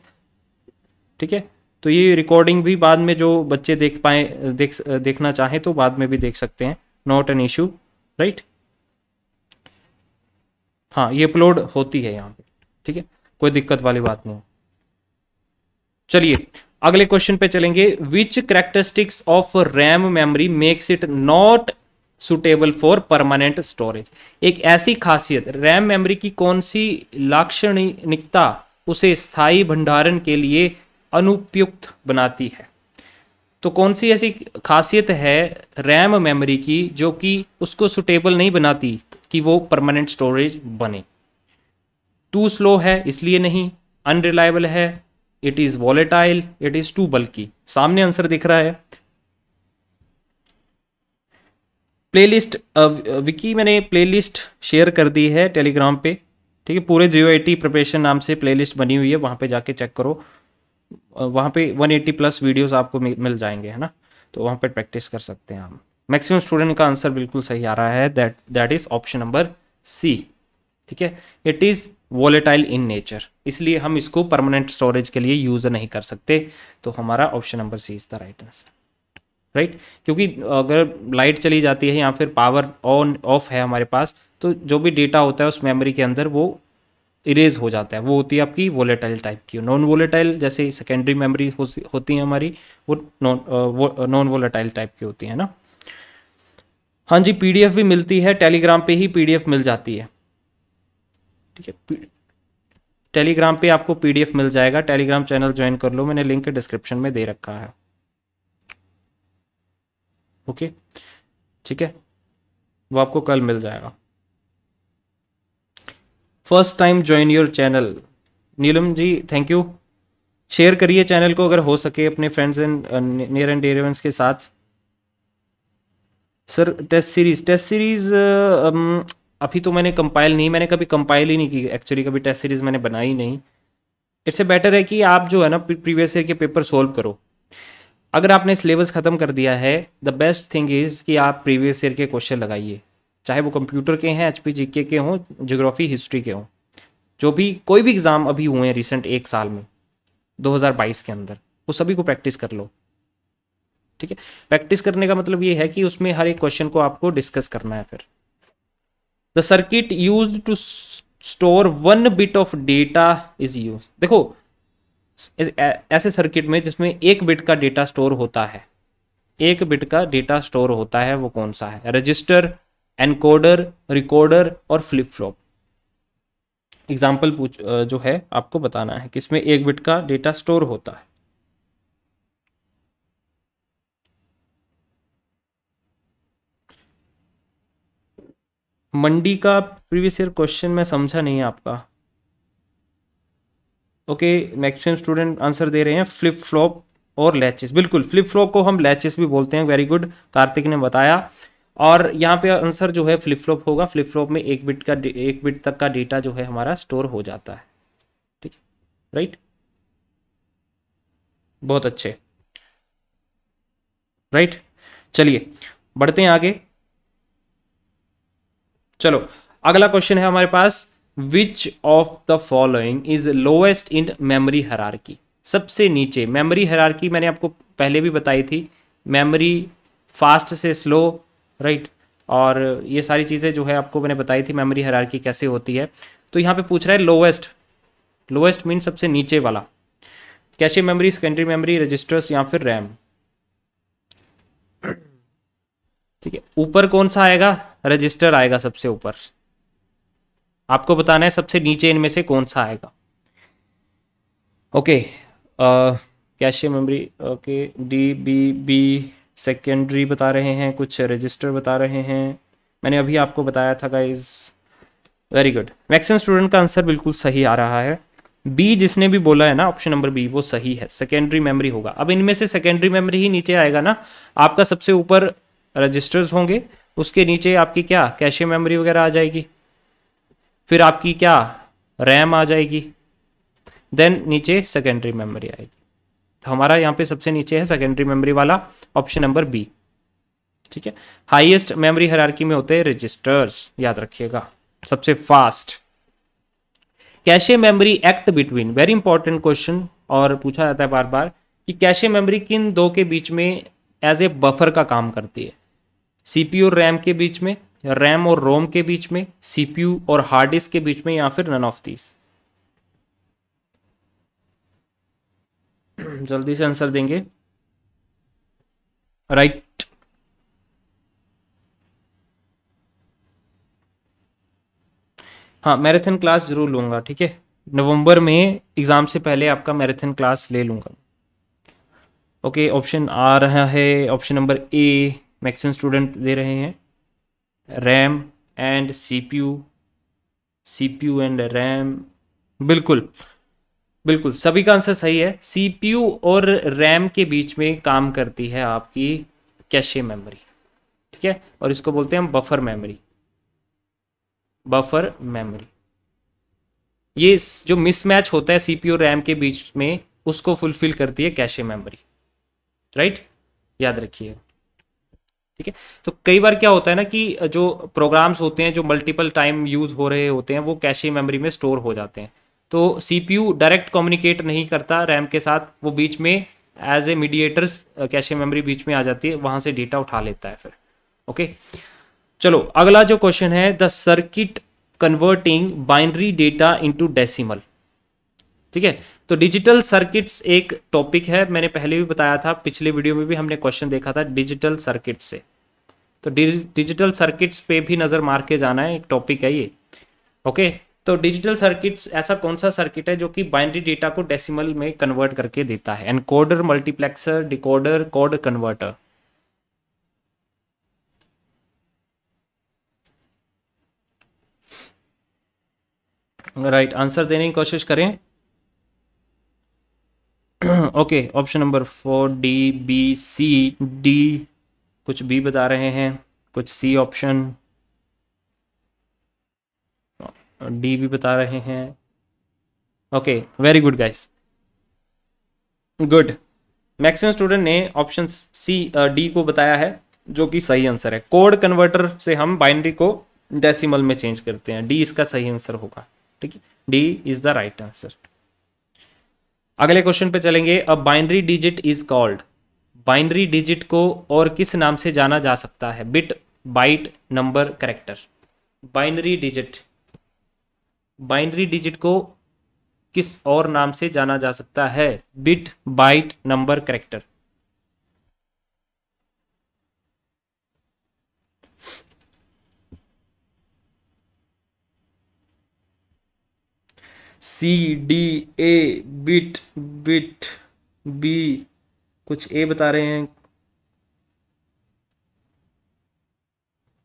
ठीक है तो ये रिकॉर्डिंग भी बाद में जो बच्चे देख पाए देख देखना चाहें तो बाद में भी देख सकते हैं नॉट एन इशू राइट हाँ ये अपलोड होती है यहाँ पे ठीक है कोई दिक्कत वाली बात नहीं चलिए अगले क्वेश्चन पे चलेंगे which characteristics of RAM memory makes it not suitable for permanent storage एक ऐसी खासियत रैम मेमोरी की कौन सी लाक्षणिकता उसे स्थायी भंडारण के लिए अनुपयुक्त बनाती है तो कौन सी ऐसी खासियत है रैम मेमोरी की जो कि उसको सुटेबल नहीं बनाती कि वो परमानेंट स्टोरेज बने टू स्लो है इसलिए नहीं अनरिलायबल है it is volatile it is too बल्कि सामने आंसर दिख रहा है प्लेलिस्ट विकी मैंने प्लेलिस्ट शेयर कर दी है टेलीग्राम पे ठीक है पूरे जियो आई प्रिपरेशन नाम से प्लेलिस्ट बनी हुई है वहां पे जाके चेक करो वहां पे 180 प्लस वीडियोस आपको मिल जाएंगे है ना तो वहां पे प्रैक्टिस कर सकते हैं हम मैक्सिमम स्टूडेंट का आंसर बिल्कुल सही आ रहा है that that is option number C ठीक है it is volatile in nature इसलिए हम इसको परमानेंट स्टोरेज के लिए यूज़ नहीं कर सकते तो हमारा option number C is the right answer right क्योंकि अगर लाइट चली जाती है या फिर पावर ऑन ऑफ है हमारे पास तो जो भी डेटा होता है उस मेमोरी के अंदर वो इरेज हो जाता है वो होती है आपकी वोलेटाइल टाइप की नॉन वोलेटाइल जैसे सेकेंडरी मेमोरी हो, होती है हमारी वो नॉन नॉन वोलेटाइल टाइप की होती है ना हाँ जी पीडीएफ भी मिलती है टेलीग्राम पे ही पीडीएफ मिल जाती है ठीक है टेलीग्राम पे आपको पीडीएफ मिल जाएगा टेलीग्राम चैनल ज्वाइन कर लो मैंने लिंक डिस्क्रिप्शन में दे रखा है ओके ठीक है वो आपको कल मिल जाएगा first time join your channel Neelam ji thank you share करिए चैनल को अगर हो सके अपने friends and near and dear ones के साथ sir test series test series अभी तो मैंने कंपाइल नहीं मैंने कभी कंपाइल ही नहीं की एक्चुअली कभी टेस्ट सीरीज़ मैंने बनाई नहीं इससे बेटर है कि आप जो है ना प्रीवियस ईयर के पेपर सोल्व करो अगर आपने सिलेबस ख़त्म कर दिया है द बेस्ट थिंग इज़ कि आप प्रीवियस ईयर के क्वेश्चन लगाइए चाहे वो कंप्यूटर के हैं एच पी जी के हों जोग्राफी हिस्ट्री के हों जो भी कोई भी एग्ज़ाम अभी हुए हैं रिसेंट एक साल में 2022 के अंदर वो सभी को प्रैक्टिस कर लो ठीक है प्रैक्टिस करने का मतलब ये है कि उसमें हर एक क्वेश्चन को आपको डिस्कस करना है फिर the circuit used to store one bit of data is used देखो ऐसे सर्किट में जिसमें एक बिट का डेटा स्टोर होता है एक बिट का डेटा स्टोर होता है वो कौन सा है रजिस्टर एनकोडर रिकॉर्डर और फ्लिप फ्लॉप एग्जाम्पल पूछ जो है आपको बताना है किसमें एक बिट का डेटा स्टोर होता है मंडी का प्रीवियस ईयर क्वेश्चन मैं समझा नहीं आपका ओके मैक्सिमम स्टूडेंट आंसर दे रहे हैं फ्लिप फ्लॉप और लैचेस बिल्कुल फ्लिप फ्लॉप को हम लैचेस भी बोलते हैं वेरी गुड कार्तिक ने बताया और यहाँ पे आंसर जो है फ्लिप फ्लॉप होगा फ्लिप फ्लॉप में एक बिट का एक बिट तक का डेटा जो है हमारा स्टोर हो जाता है ठीक है राइट बहुत अच्छे राइट चलिए बढ़ते हैं आगे चलो अगला क्वेश्चन है हमारे पास which of the following is lowest in memory hierarchy सबसे नीचे मेमोरी हरारकी मैंने आपको पहले भी बताई थी मेमोरी फास्ट से स्लो राइट right? और ये सारी चीज़ें जो है आपको मैंने बताई थी मेमोरी हरारकी कैसे होती है तो यहाँ पे पूछ रहा है लोएस्ट लोएस्ट मीन सबसे नीचे वाला कैसे मेमोरी सेकेंडरी मेमोरी रजिस्टर्स या फिर रैम ठीक है ऊपर कौन सा आएगा रजिस्टर आएगा सबसे ऊपर आपको बताना है सबसे नीचे इनमें से कौन सा आएगा okay cache memory okay D B B secondary बता रहे हैं कुछ रजिस्टर बता रहे हैं मैंने अभी आपको बताया था guys very good maximum student का आंसर बिल्कुल सही आ रहा है बी जिसने भी बोला है ना ऑप्शन नंबर बी वो सही है सेकेंडरी मेमोरी होगा अब इनमें से सेकेंडरी मेमोरी ही नीचे आएगा ना आपका सबसे ऊपर रजिस्टर्स होंगे उसके नीचे आपकी क्या कैशे मेमोरी वगैरह आ जाएगी फिर आपकी क्या रैम आ जाएगी देन नीचे सेकेंडरी मेमोरी आएगी तो हमारा यहाँ पे सबसे नीचे है सेकेंडरी मेमोरी वाला ऑप्शन नंबर बी ठीक है हाईएस्ट मेमोरी हरारकी में होते हैं रजिस्टर्स याद रखिएगा सबसे fast cache memory act between very important question और पूछा जाता है बार बार कि कैशे मेमोरी किन दो के बीच में एज ए बफर का काम करती है सीपीयू और रैम के बीच में या रैम और रोम के बीच में सीपीयू और हार्ड डिस्क के बीच में या फिर नन ऑफ दीज जल्दी से आंसर देंगे राइट right. हाँ मैराथन क्लास जरूर लूंगा ठीक है नवंबर में एग्ज़ाम से पहले आपका मैराथन क्लास ले लूंगा ओके ऑप्शन आ रहा है option number A maximum student दे रहे हैं RAM and CPU CPU and RAM बिल्कुल बिल्कुल सभी का आंसर सही है सीपीयू और रैम के बीच में काम करती है आपकी कैशे मेमोरी ठीक है और इसको बोलते हैं हम बफर मेमोरी बफर मेमोरी ये जो मिसमैच होता है सीपीयू रैम के बीच में उसको फुलफिल करती है कैशे मेमोरी राइट याद रखिए ठीक है तो कई बार क्या होता है ना कि जो प्रोग्राम्स होते हैं जो मल्टीपल टाइम यूज़ हो रहे होते हैं वो कैशे मेमोरी में स्टोर हो जाते हैं तो सीपीयू डायरेक्ट कम्युनिकेट नहीं करता रैम के साथ वो बीच में as a mediators cache memory बीच में आ जाती है वहां से डेटा उठा लेता है फिर ओके चलो अगला जो क्वेश्चन है the circuit converting binary data into decimal ठीक है तो डिजिटल सर्किट्स एक टॉपिक है मैंने पहले भी बताया था पिछले वीडियो में भी हमने क्वेश्चन देखा था डिजिटल सर्किट से तो डिजिटल सर्किट्स पे भी नज़र मार के जाना है एक टॉपिक है ये ओके तो डिजिटल सर्किट्स ऐसा कौन सा सर्किट है जो कि बाइनरी डेटा को डेसिमल में कन्वर्ट करके देता है encoder multiplexer decoder code converter right answer देने की कोशिश करें okay option number four D B C D कुछ बी बता रहे हैं कुछ सी ऑप्शन डी भी बता रहे हैं okay very good guys good maximum student ने ऑप्शन सी डी को बताया है जो कि सही आंसर है कोड कन्वर्टर से हम बाइनरी को डेसिमल में चेंज करते हैं डी इसका सही आंसर होगा ठीक है D is the right answer अगले क्वेश्चन पे चलेंगे uh binary digit is called binary digit को और किस नाम से जाना जा सकता है bit byte number character binary digit binary digit को किस और नाम से जाना जा सकता है bit byte number character C D A bit bit B कुछ ए बता रहे हैं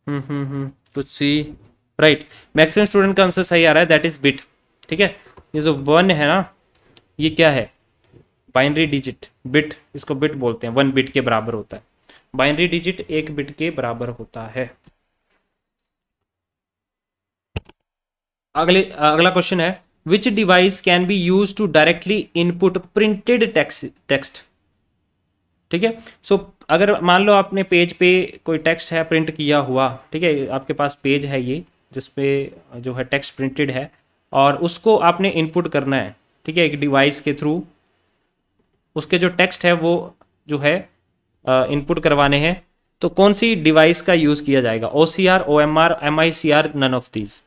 हम्म हम्म हम्म कुछ सी राइट मैक्सिमम स्टूडेंट का आंसर सही आ रहा है दैट इज बिट ठीक है ये जो वन है ना ये क्या है बाइनरी डिजिट बिट इसको बिट बोलते हैं वन बिट के बराबर होता है बाइनरी डिजिट एक बिट के बराबर होता है अगले अगला क्वेश्चन है which device can be use to directly input printed text ठीक है सो अगर मान लो आपने पेज पे कोई टेक्स्ट है प्रिंट किया हुआ ठीक है आपके पास पेज है ये जिसपे जो है टेक्स्ट प्रिंटेड है और उसको आपने इनपुट करना है ठीक है एक डिवाइस के थ्रू उसके जो टेक्स्ट है वो जो है इनपुट करवाने हैं तो कौन सी डिवाइस का यूज़ किया जाएगा O C R O M R M I C R none of these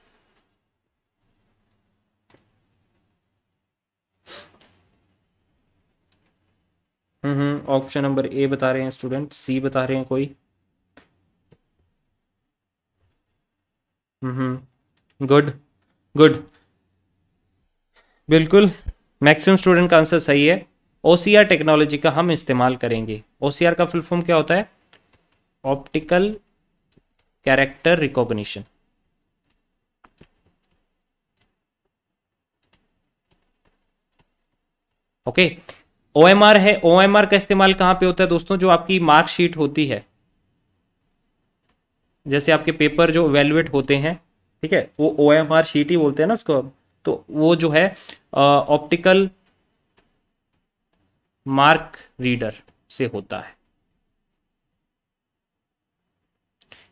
option number A बता रहे हैं स्टूडेंट सी बता रहे हैं कोई हम्म गुड हम्म, गुड बिल्कुल मैक्सिमम स्टूडेंट का आंसर सही है ओसीआर टेक्नोलॉजी का हम इस्तेमाल करेंगे ओसीआर का फुल फॉर्म क्या होता है optical character recognition okay okay. O है ओ का इस्तेमाल कहाँ पे होता है दोस्तों जो आपकी मार्कशीट होती है जैसे आपके पेपर जो वेलुएट होते हैं ठीक है वो ओ एम आर शीट ही बोलते हैं ना उसको तो वो जो है ऑप्टिकल मार्क रीडर से होता है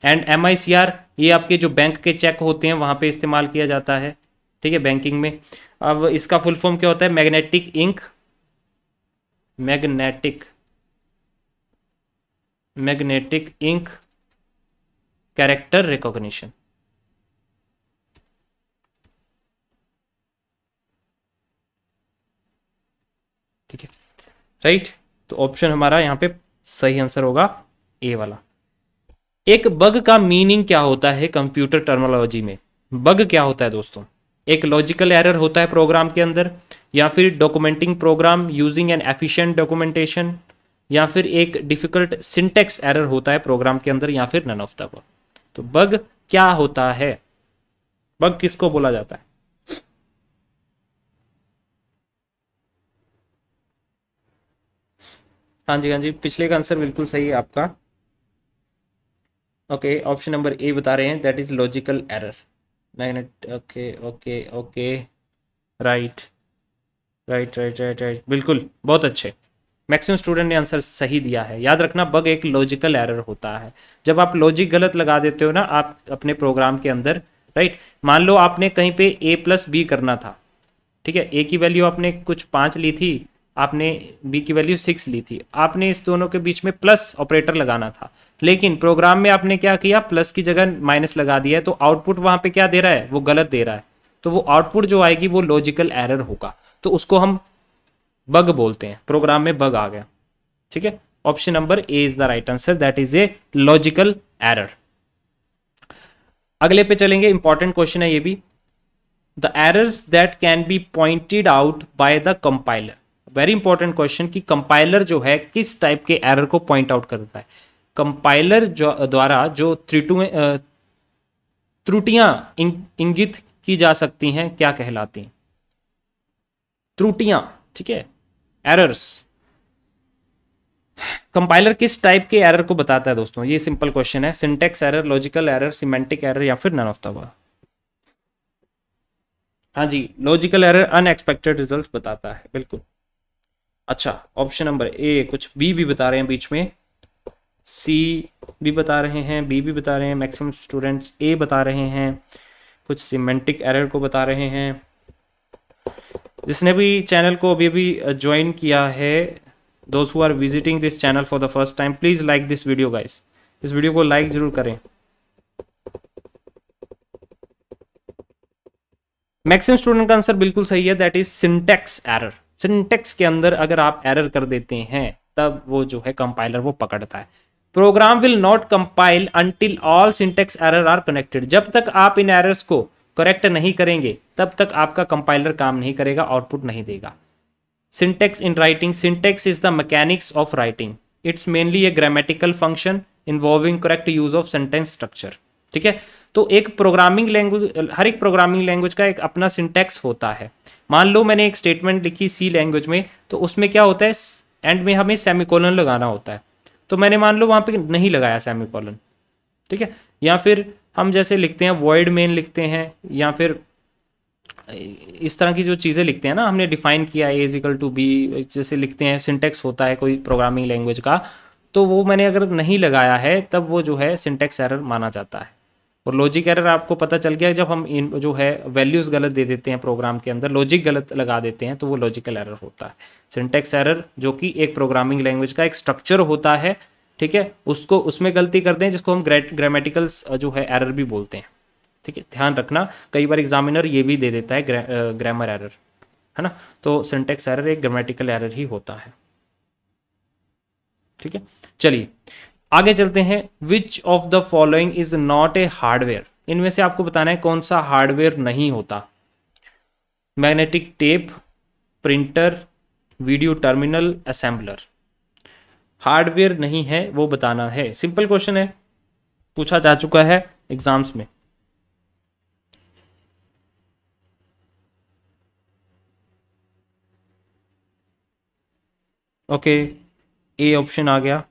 and M I C R ये आपके जो बैंक के चेक होते हैं वहां पे इस्तेमाल किया जाता है ठीक है बैंकिंग में अब इसका फुल फॉर्म क्या होता है magnetic ink magnetic magnetic ink character recognition ठीक है राइट तो ऑप्शन हमारा यहां पे सही आंसर होगा ए वाला एक बग का मीनिंग क्या होता है कंप्यूटर टर्मोलॉजी में बग क्या होता है दोस्तों एक लॉजिकल एरर होता है प्रोग्राम के अंदर या फिर documenting program using an efficient documentation या फिर एक डिफिकल्ट सिंटेक्स एरर होता है प्रोग्राम के अंदर या फिर नन ऑफ द तो बग क्या होता है बग किसको बोला जाता है हाँ जी हाँ जी पिछले का आंसर बिल्कुल सही है आपका ओके ऑप्शन नंबर ए बता रहे हैं that is logical error magnet okay okay okay right right right right right बिल्कुल बहुत अच्छे मैक्सिमम स्टूडेंट ने आंसर सही दिया है याद रखना बग एक लॉजिकल एरर होता है जब आप लॉजिक गलत लगा देते हो ना आप अपने प्रोग्राम के अंदर राइट मान लो आपने कहीं पे ए प्लस बी करना था ठीक है ए की वैल्यू आपने कुछ पाँच ली थी आपने b की वैल्यू सिक्स ली थी आपने इस दोनों के बीच में प्लस ऑपरेटर लगाना था लेकिन प्रोग्राम में आपने क्या किया प्लस की जगह माइनस लगा दिया है तो आउटपुट वहां पे क्या दे रहा है वो गलत दे रहा है तो वो आउटपुट जो आएगी वो लॉजिकल एरर होगा तो उसको हम बग बोलते हैं प्रोग्राम में बग आ गया ठीक है option number A is the right answer that is a logical error अगले पे चलेंगे इंपॉर्टेंट क्वेश्चन है ये भी the errors that can be pointed out by the compiler very important question कि कंपाइलर जो है किस टाइप के एरर को पॉइंट आउट करता है कंपाइलर द्वारा जो त्रिटु त्रुटियां इंगित की जा सकती हैं क्या कहलाती हैं त्रुटियां ठीक है एरर्स कंपाइलर किस टाइप के एरर को बताता है दोस्तों ये सिंपल क्वेश्चन है syntax error logical error semantic error या फिर नन ऑफ द वर्ड हाँ जी लॉजिकल एरर अनएक्सपेक्टेड रिजल्ट्स बताता है बिल्कुल अच्छा ऑप्शन नंबर ए कुछ बी भी बता रहे हैं बीच में सी भी बता रहे हैं बी भी बता रहे हैं मैक्सिमम स्टूडेंट्स ए बता रहे हैं कुछ सीमेंटिक एरर को बता रहे हैं जिसने भी चैनल को अभी अभी ज्वाइन किया है those who are visiting this channel for the first time please like this video guys इस वीडियो को लाइक ज़रूर करें मैक्सिमम स्टूडेंट का आंसर बिल्कुल सही है that is syntax error syntax के अंदर अगर आप एरर कर देते हैं तब वो जो है कंपाइलर वो पकड़ता है program will not compile until all syntax error are connected जब तक आप इन एरर्स को करेक्ट नहीं करेंगे तब तक आपका कंपाइलर काम नहीं करेगा आउटपुट नहीं देगा syntax in writing syntax is the mechanics of writing it's mainly a grammatical function involving correct use of sentence structure ठीक है तो एक प्रोग्रामिंग लैंग्वेज हर एक प्रोग्रामिंग लैंग्वेज का एक अपना सिंटेक्स होता है मान लो मैंने एक स्टेटमेंट लिखी सी लैंग्वेज में तो उसमें क्या होता है एंड में हमें सेमिकोलन लगाना होता है तो मैंने मान लो वहाँ पे नहीं लगाया सेमिकोलन ठीक है या फिर हम जैसे लिखते हैं वर्ड मेन लिखते हैं या फिर इस तरह की जो चीज़ें लिखते हैं ना हमने डिफाइन किया ए इजिकल टू बी जैसे लिखते हैं सिंटेक्स होता है कोई प्रोग्रामिंग लैंग्वेज का तो वो मैंने अगर नहीं लगाया है तब वो जो है सिंटेक्स एरर माना जाता है और लॉजिक एरर आपको पता चल गया जब हम इन जो है वैल्यूज़ गलत दे देते हैं प्रोग्राम के अंदर लॉजिक गलत लगा देते हैं तो वो लॉजिकल एरर होता है सिंटेक्स एरर जो कि एक प्रोग्रामिंग लैंग्वेज का एक स्ट्रक्चर होता है ठीक है उसको उसमें गलती करते हैं जिसको हम ग्रामेटिकल जो है एरर भी बोलते हैं ठीक है ध्यान रखना कई बार एग्जामिनर ये भी दे देता है ग्रामर एरर है ना तो सिंटेक्स एरर एक ग्रामेटिकल एरर ही होता है ठीक है चलिए आगे चलते हैं which of the following is not a hardware इनमें से आपको बताना है कौन सा हार्डवेयर नहीं होता magnetic tape printer video terminal assembler hardware नहीं है वो बताना है सिंपल क्वेश्चन है पूछा जा चुका है एग्जाम्स में ओके ए ऑप्शन आ गया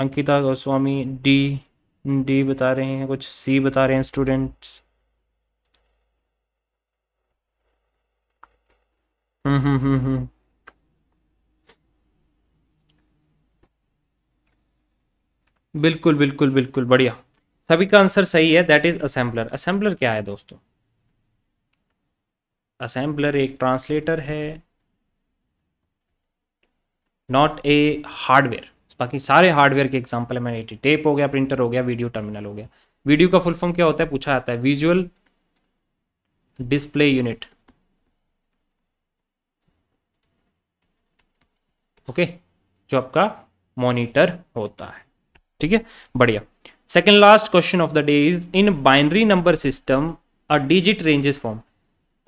अंकिता गोस्वामी डी डी बता रहे हैं कुछ सी बता रहे हैं स्टूडेंट्स हम्म हम्म हम्म हम्म बिल्कुल बिल्कुल बिल्कुल बढ़िया सभी का आंसर सही है दैट इज असेंबलर असेंबलर क्या है दोस्तों असेंबलर एक ट्रांसलेटर है नॉट ए हार्डवेयर बाकी सारे हार्डवेयर के एग्जाम्पल है मैंने एटी टेप हो गया प्रिंटर हो गया वीडियो टर्मिनल हो गया वीडियो का फुल फॉर्म क्या होता है पूछा जाता है विजुअल डिस्प्ले यूनिट ओके जो आपका मॉनिटर होता है ठीक है बढ़िया second last question of the day is in binary number system a digit ranges form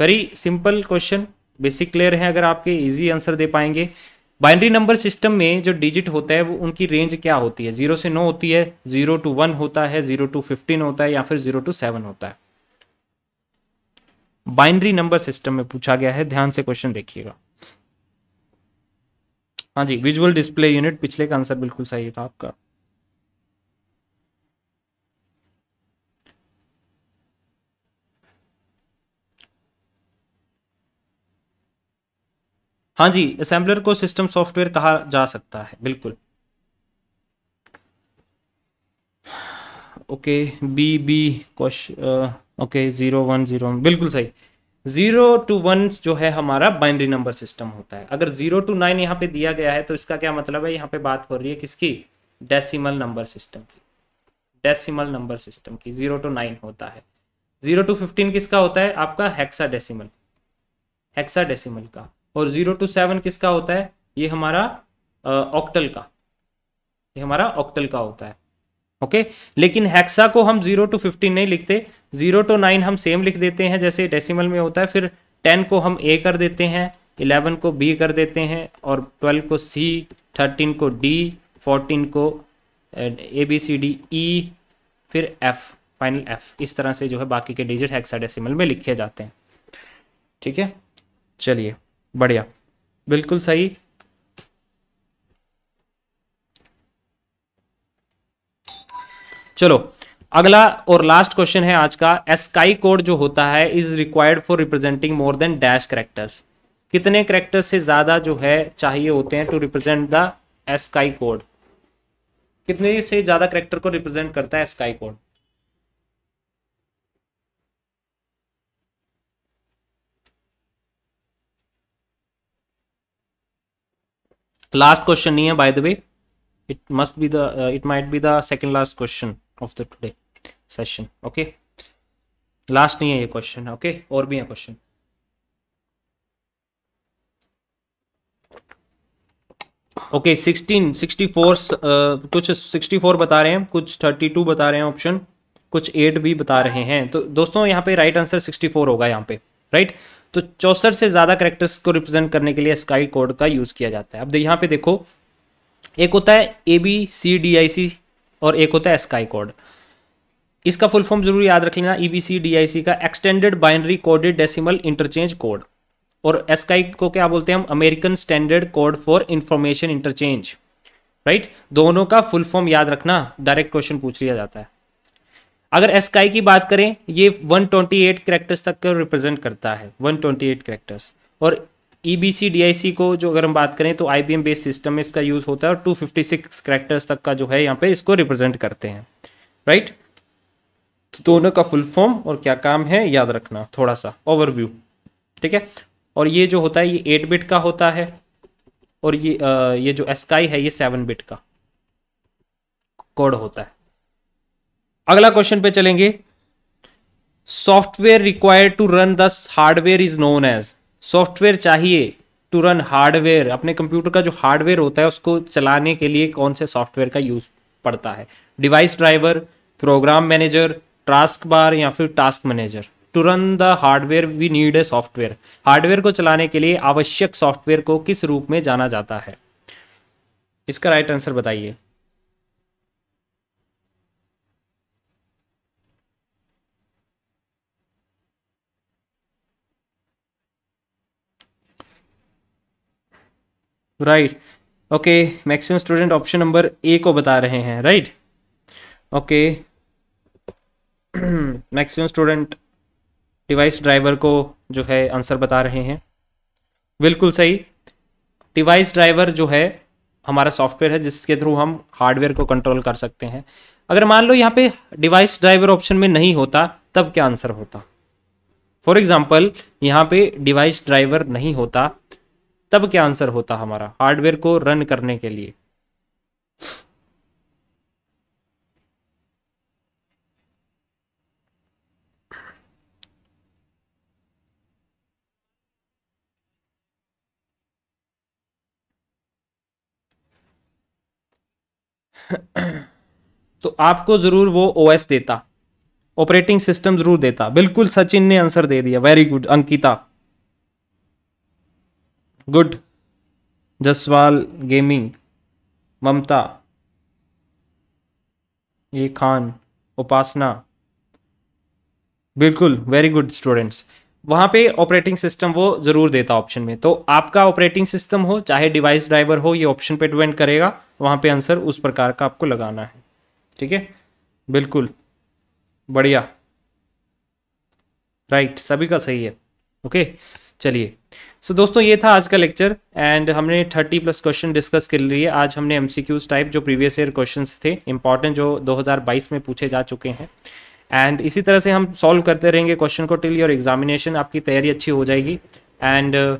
very simple question basic clear है अगर आपके इजी आंसर दे पाएंगे बाइनरी नंबर सिस्टम में जो डिजिट होता है वो उनकी रेंज क्या होती है जीरो से नौ होती है जीरो टू वन होता है जीरो टू फिफ्टीन होता है या फिर जीरो टू सेवन होता है बाइनरी नंबर सिस्टम में पूछा गया है ध्यान से क्वेश्चन देखिएगा हाँ जी विजुअल डिस्प्ले यूनिट पिछले का आंसर बिल्कुल सही था आपका हाँ जी असेंबलर को सिस्टम सॉफ्टवेयर कहा जा सकता है बिल्कुल okay B B question okay zero one zero बिल्कुल सही ज़ीरो टू वन जो है हमारा बाइनरी नंबर सिस्टम होता है अगर ज़ीरो टू नाइन यहाँ पे दिया गया है तो इसका क्या मतलब है यहाँ पे बात हो रही है किसकी डेसिमल नंबर सिस्टम की डेसिमल नंबर सिस्टम की ज़ीरो टू नाइन होता है ज़ीरो टू फिफ्टीन किसका होता है आपका हेक्सा डेसिमल हेक्सा डेसिमल का और जीरो टू सेवन किसका होता है ये हमारा ऑक्टल का ये हमारा ऑक्टल का होता है ओके लेकिन हेक्सा को हम जीरो टू फिफ्टीन नहीं लिखते जीरो टू नाइन हम सेम लिख देते हैं जैसे डेसिमल में होता है फिर टेन को हम ए कर देते हैं इलेवन को बी कर देते हैं और ट्वेल्व को सी थर्टीन को डी फोर्टीन को A B C D E फिर एफ फाइनल एफ इस तरह से जो है बाकी के डिजिट हेक्सा डेसिमल में लिखे जाते हैं ठीक है चलिए बढ़िया बिल्कुल सही चलो अगला और लास्ट क्वेश्चन है आज का एस्काई कोड जो होता है is required for representing more than dash characters कितने करेक्टर से ज़्यादा जो है चाहिए होते हैं to represent the ASCII code कितने से ज़्यादा करेक्टर को रिप्रेजेंट करता है एस्काई कोड लास्ट क्वेश्चन नहीं है by the way it must be the it might be the second last question of the today session okay last नहीं है ये क्वेश्चन ओके और भी है question okay sixteen sixty four कुछ sixty four बता रहे हैं कुछ थर्टी टू बता रहे हैं ऑप्शन कुछ एट भी बता रहे हैं तो दोस्तों यहाँ पे राइट आंसर सिक्सटी फोर होगा यहाँ पे राइट right? तो चौसठ से ज़्यादा करेक्टर्स को रिप्रेजेंट करने के लिए स्काई कोड का यूज़ किया जाता है अब यहाँ पे देखो एक होता है A B C D I सी और एक होता है स्काई कोड इसका फुल फॉर्म जरूर याद रख लेना E B C D I C का extended binary coded decimal interchange code और एसकाई को क्या बोलते हैं हम American standard code for information interchange right दोनों का फुल फॉर्म याद रखना डायरेक्ट क्वेश्चन पूछ लिया जाता है अगर एस्काई की बात करें ये 128 करेक्टर्स तक का रिप्रेजेंट करता है 128 करेक्टर्स और E B C D I सी को जो अगर हम बात करें तो I B M based system में इसका यूज़ होता है और टू फिफ्टी सिक्स करेक्टर्स तक का जो है यहाँ पे इसको रिप्रेजेंट करते हैं राइट तो दोनों का फुल फॉर्म और क्या काम है याद रखना थोड़ा सा ओवरव्यू ठीक है और ये जो होता है ये एट बिट का होता है और ये आ, ये जो एस्काई है ये सेवन बिट का कोड होता है अगला क्वेश्चन पे चलेंगे software required to run the hardware is known as software चाहिए टू रन हार्डवेयर अपने कंप्यूटर का जो हार्डवेयर होता है उसको चलाने के लिए कौन से सॉफ्टवेयर का यूज पड़ता है device driver program manager task bar या फिर task manager to run the hardware we need a software hardware को चलाने के लिए आवश्यक सॉफ्टवेयर को किस रूप में जाना जाता है इसका राइट आंसर बताइए right okay maximum student option number A को बता रहे हैं right okay maximum student device driver को जो है आंसर बता रहे हैं बिल्कुल सही डिवाइस ड्राइवर जो है हमारा सॉफ्टवेयर है जिसके थ्रू हम हार्डवेयर को कंट्रोल कर सकते हैं अगर मान लो यहाँ पे डिवाइस ड्राइवर ऑप्शन में नहीं होता तब क्या आंसर होता फॉर एग्जाम्पल यहाँ पे डिवाइस ड्राइवर नहीं होता तब क्या आंसर होता हमारा हार्डवेयर को रन करने के लिए तो आपको जरूर वो ओएस देता ऑपरेटिंग सिस्टम जरूर देता बिल्कुल सचिन ने आंसर दे दिया very good Ankita good Jaswal gaming Mamta ये खान उपासना बिल्कुल वेरी गुड स्टूडेंट्स वहाँ पे ऑपरेटिंग सिस्टम वो ज़रूर देता ऑप्शन में तो आपका ऑपरेटिंग सिस्टम हो चाहे डिवाइस ड्राइवर हो ये ऑप्शन पे डिपेंड करेगा वहाँ पे आंसर उस प्रकार का आपको लगाना है ठीक है बिल्कुल बढ़िया राइट सभी का सही है ओके चलिए सो so, दोस्तों ये था आज का लेक्चर एंड हमने 30 प्लस क्वेश्चन डिस्कस कर लिए आज हमने एम टाइप जो प्रीवियस ईयर क्वेश्चन थे इंपॉर्टेंट जो 2022 में पूछे जा चुके हैं एंड इसी तरह से हम सॉल्व करते रहेंगे क्वेश्चन को टिल योर एग्जामिनेशन आपकी तैयारी अच्छी हो जाएगी एंड uh,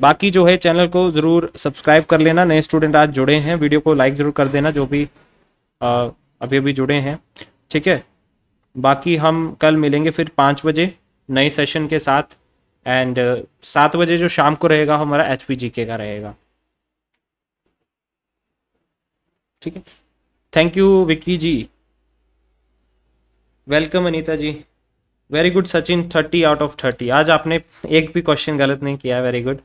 बाकी जो है चैनल को ज़रूर सब्सक्राइब कर लेना नए स्टूडेंट आज जुड़े हैं वीडियो को लाइक ज़रूर कर देना जो भी आ, uh, अभी अभी जुड़े हैं ठीक है बाकी हम कल मिलेंगे फिर पाँच बजे नए सेशन के साथ एंड uh, सात बजे जो शाम को रहेगा हमारा एच पी जी के का रहेगा ठीक है thank you Vicky ji welcome Anita ji very good Sachin thirty out of thirty आज आपने एक भी क्वेश्चन गलत नहीं किया very good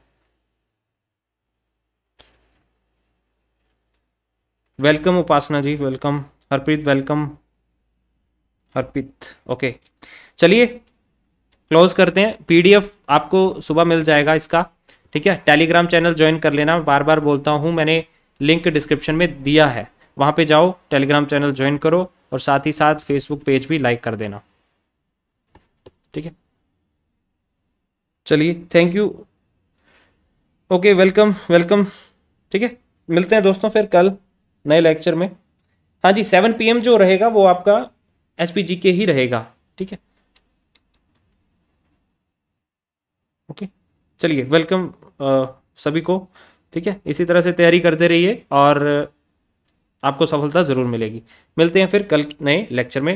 welcome Upasana ji welcome Harpreet welcome Harpreet okay चलिए क्लोज करते हैं पीडीएफ आपको सुबह मिल जाएगा इसका ठीक है टेलीग्राम चैनल ज्वाइन कर लेना बार बार बोलता हूँ मैंने लिंक डिस्क्रिप्शन में दिया है वहाँ पे जाओ टेलीग्राम चैनल ज्वाइन करो और साथ ही साथ फेसबुक पेज भी लाइक कर देना ठीक है चलिए thank you okay welcome welcome ठीक है मिलते हैं दोस्तों फिर कल नए लेक्चर में हाँ जी सेवन पी जो रहेगा वो आपका एस के ही रहेगा ठीक है चलिए वेलकम सभी को ठीक है इसी तरह से तैयारी करते रहिए और आपको सफलता ज़रूर मिलेगी मिलते हैं फिर कल नए लेक्चर में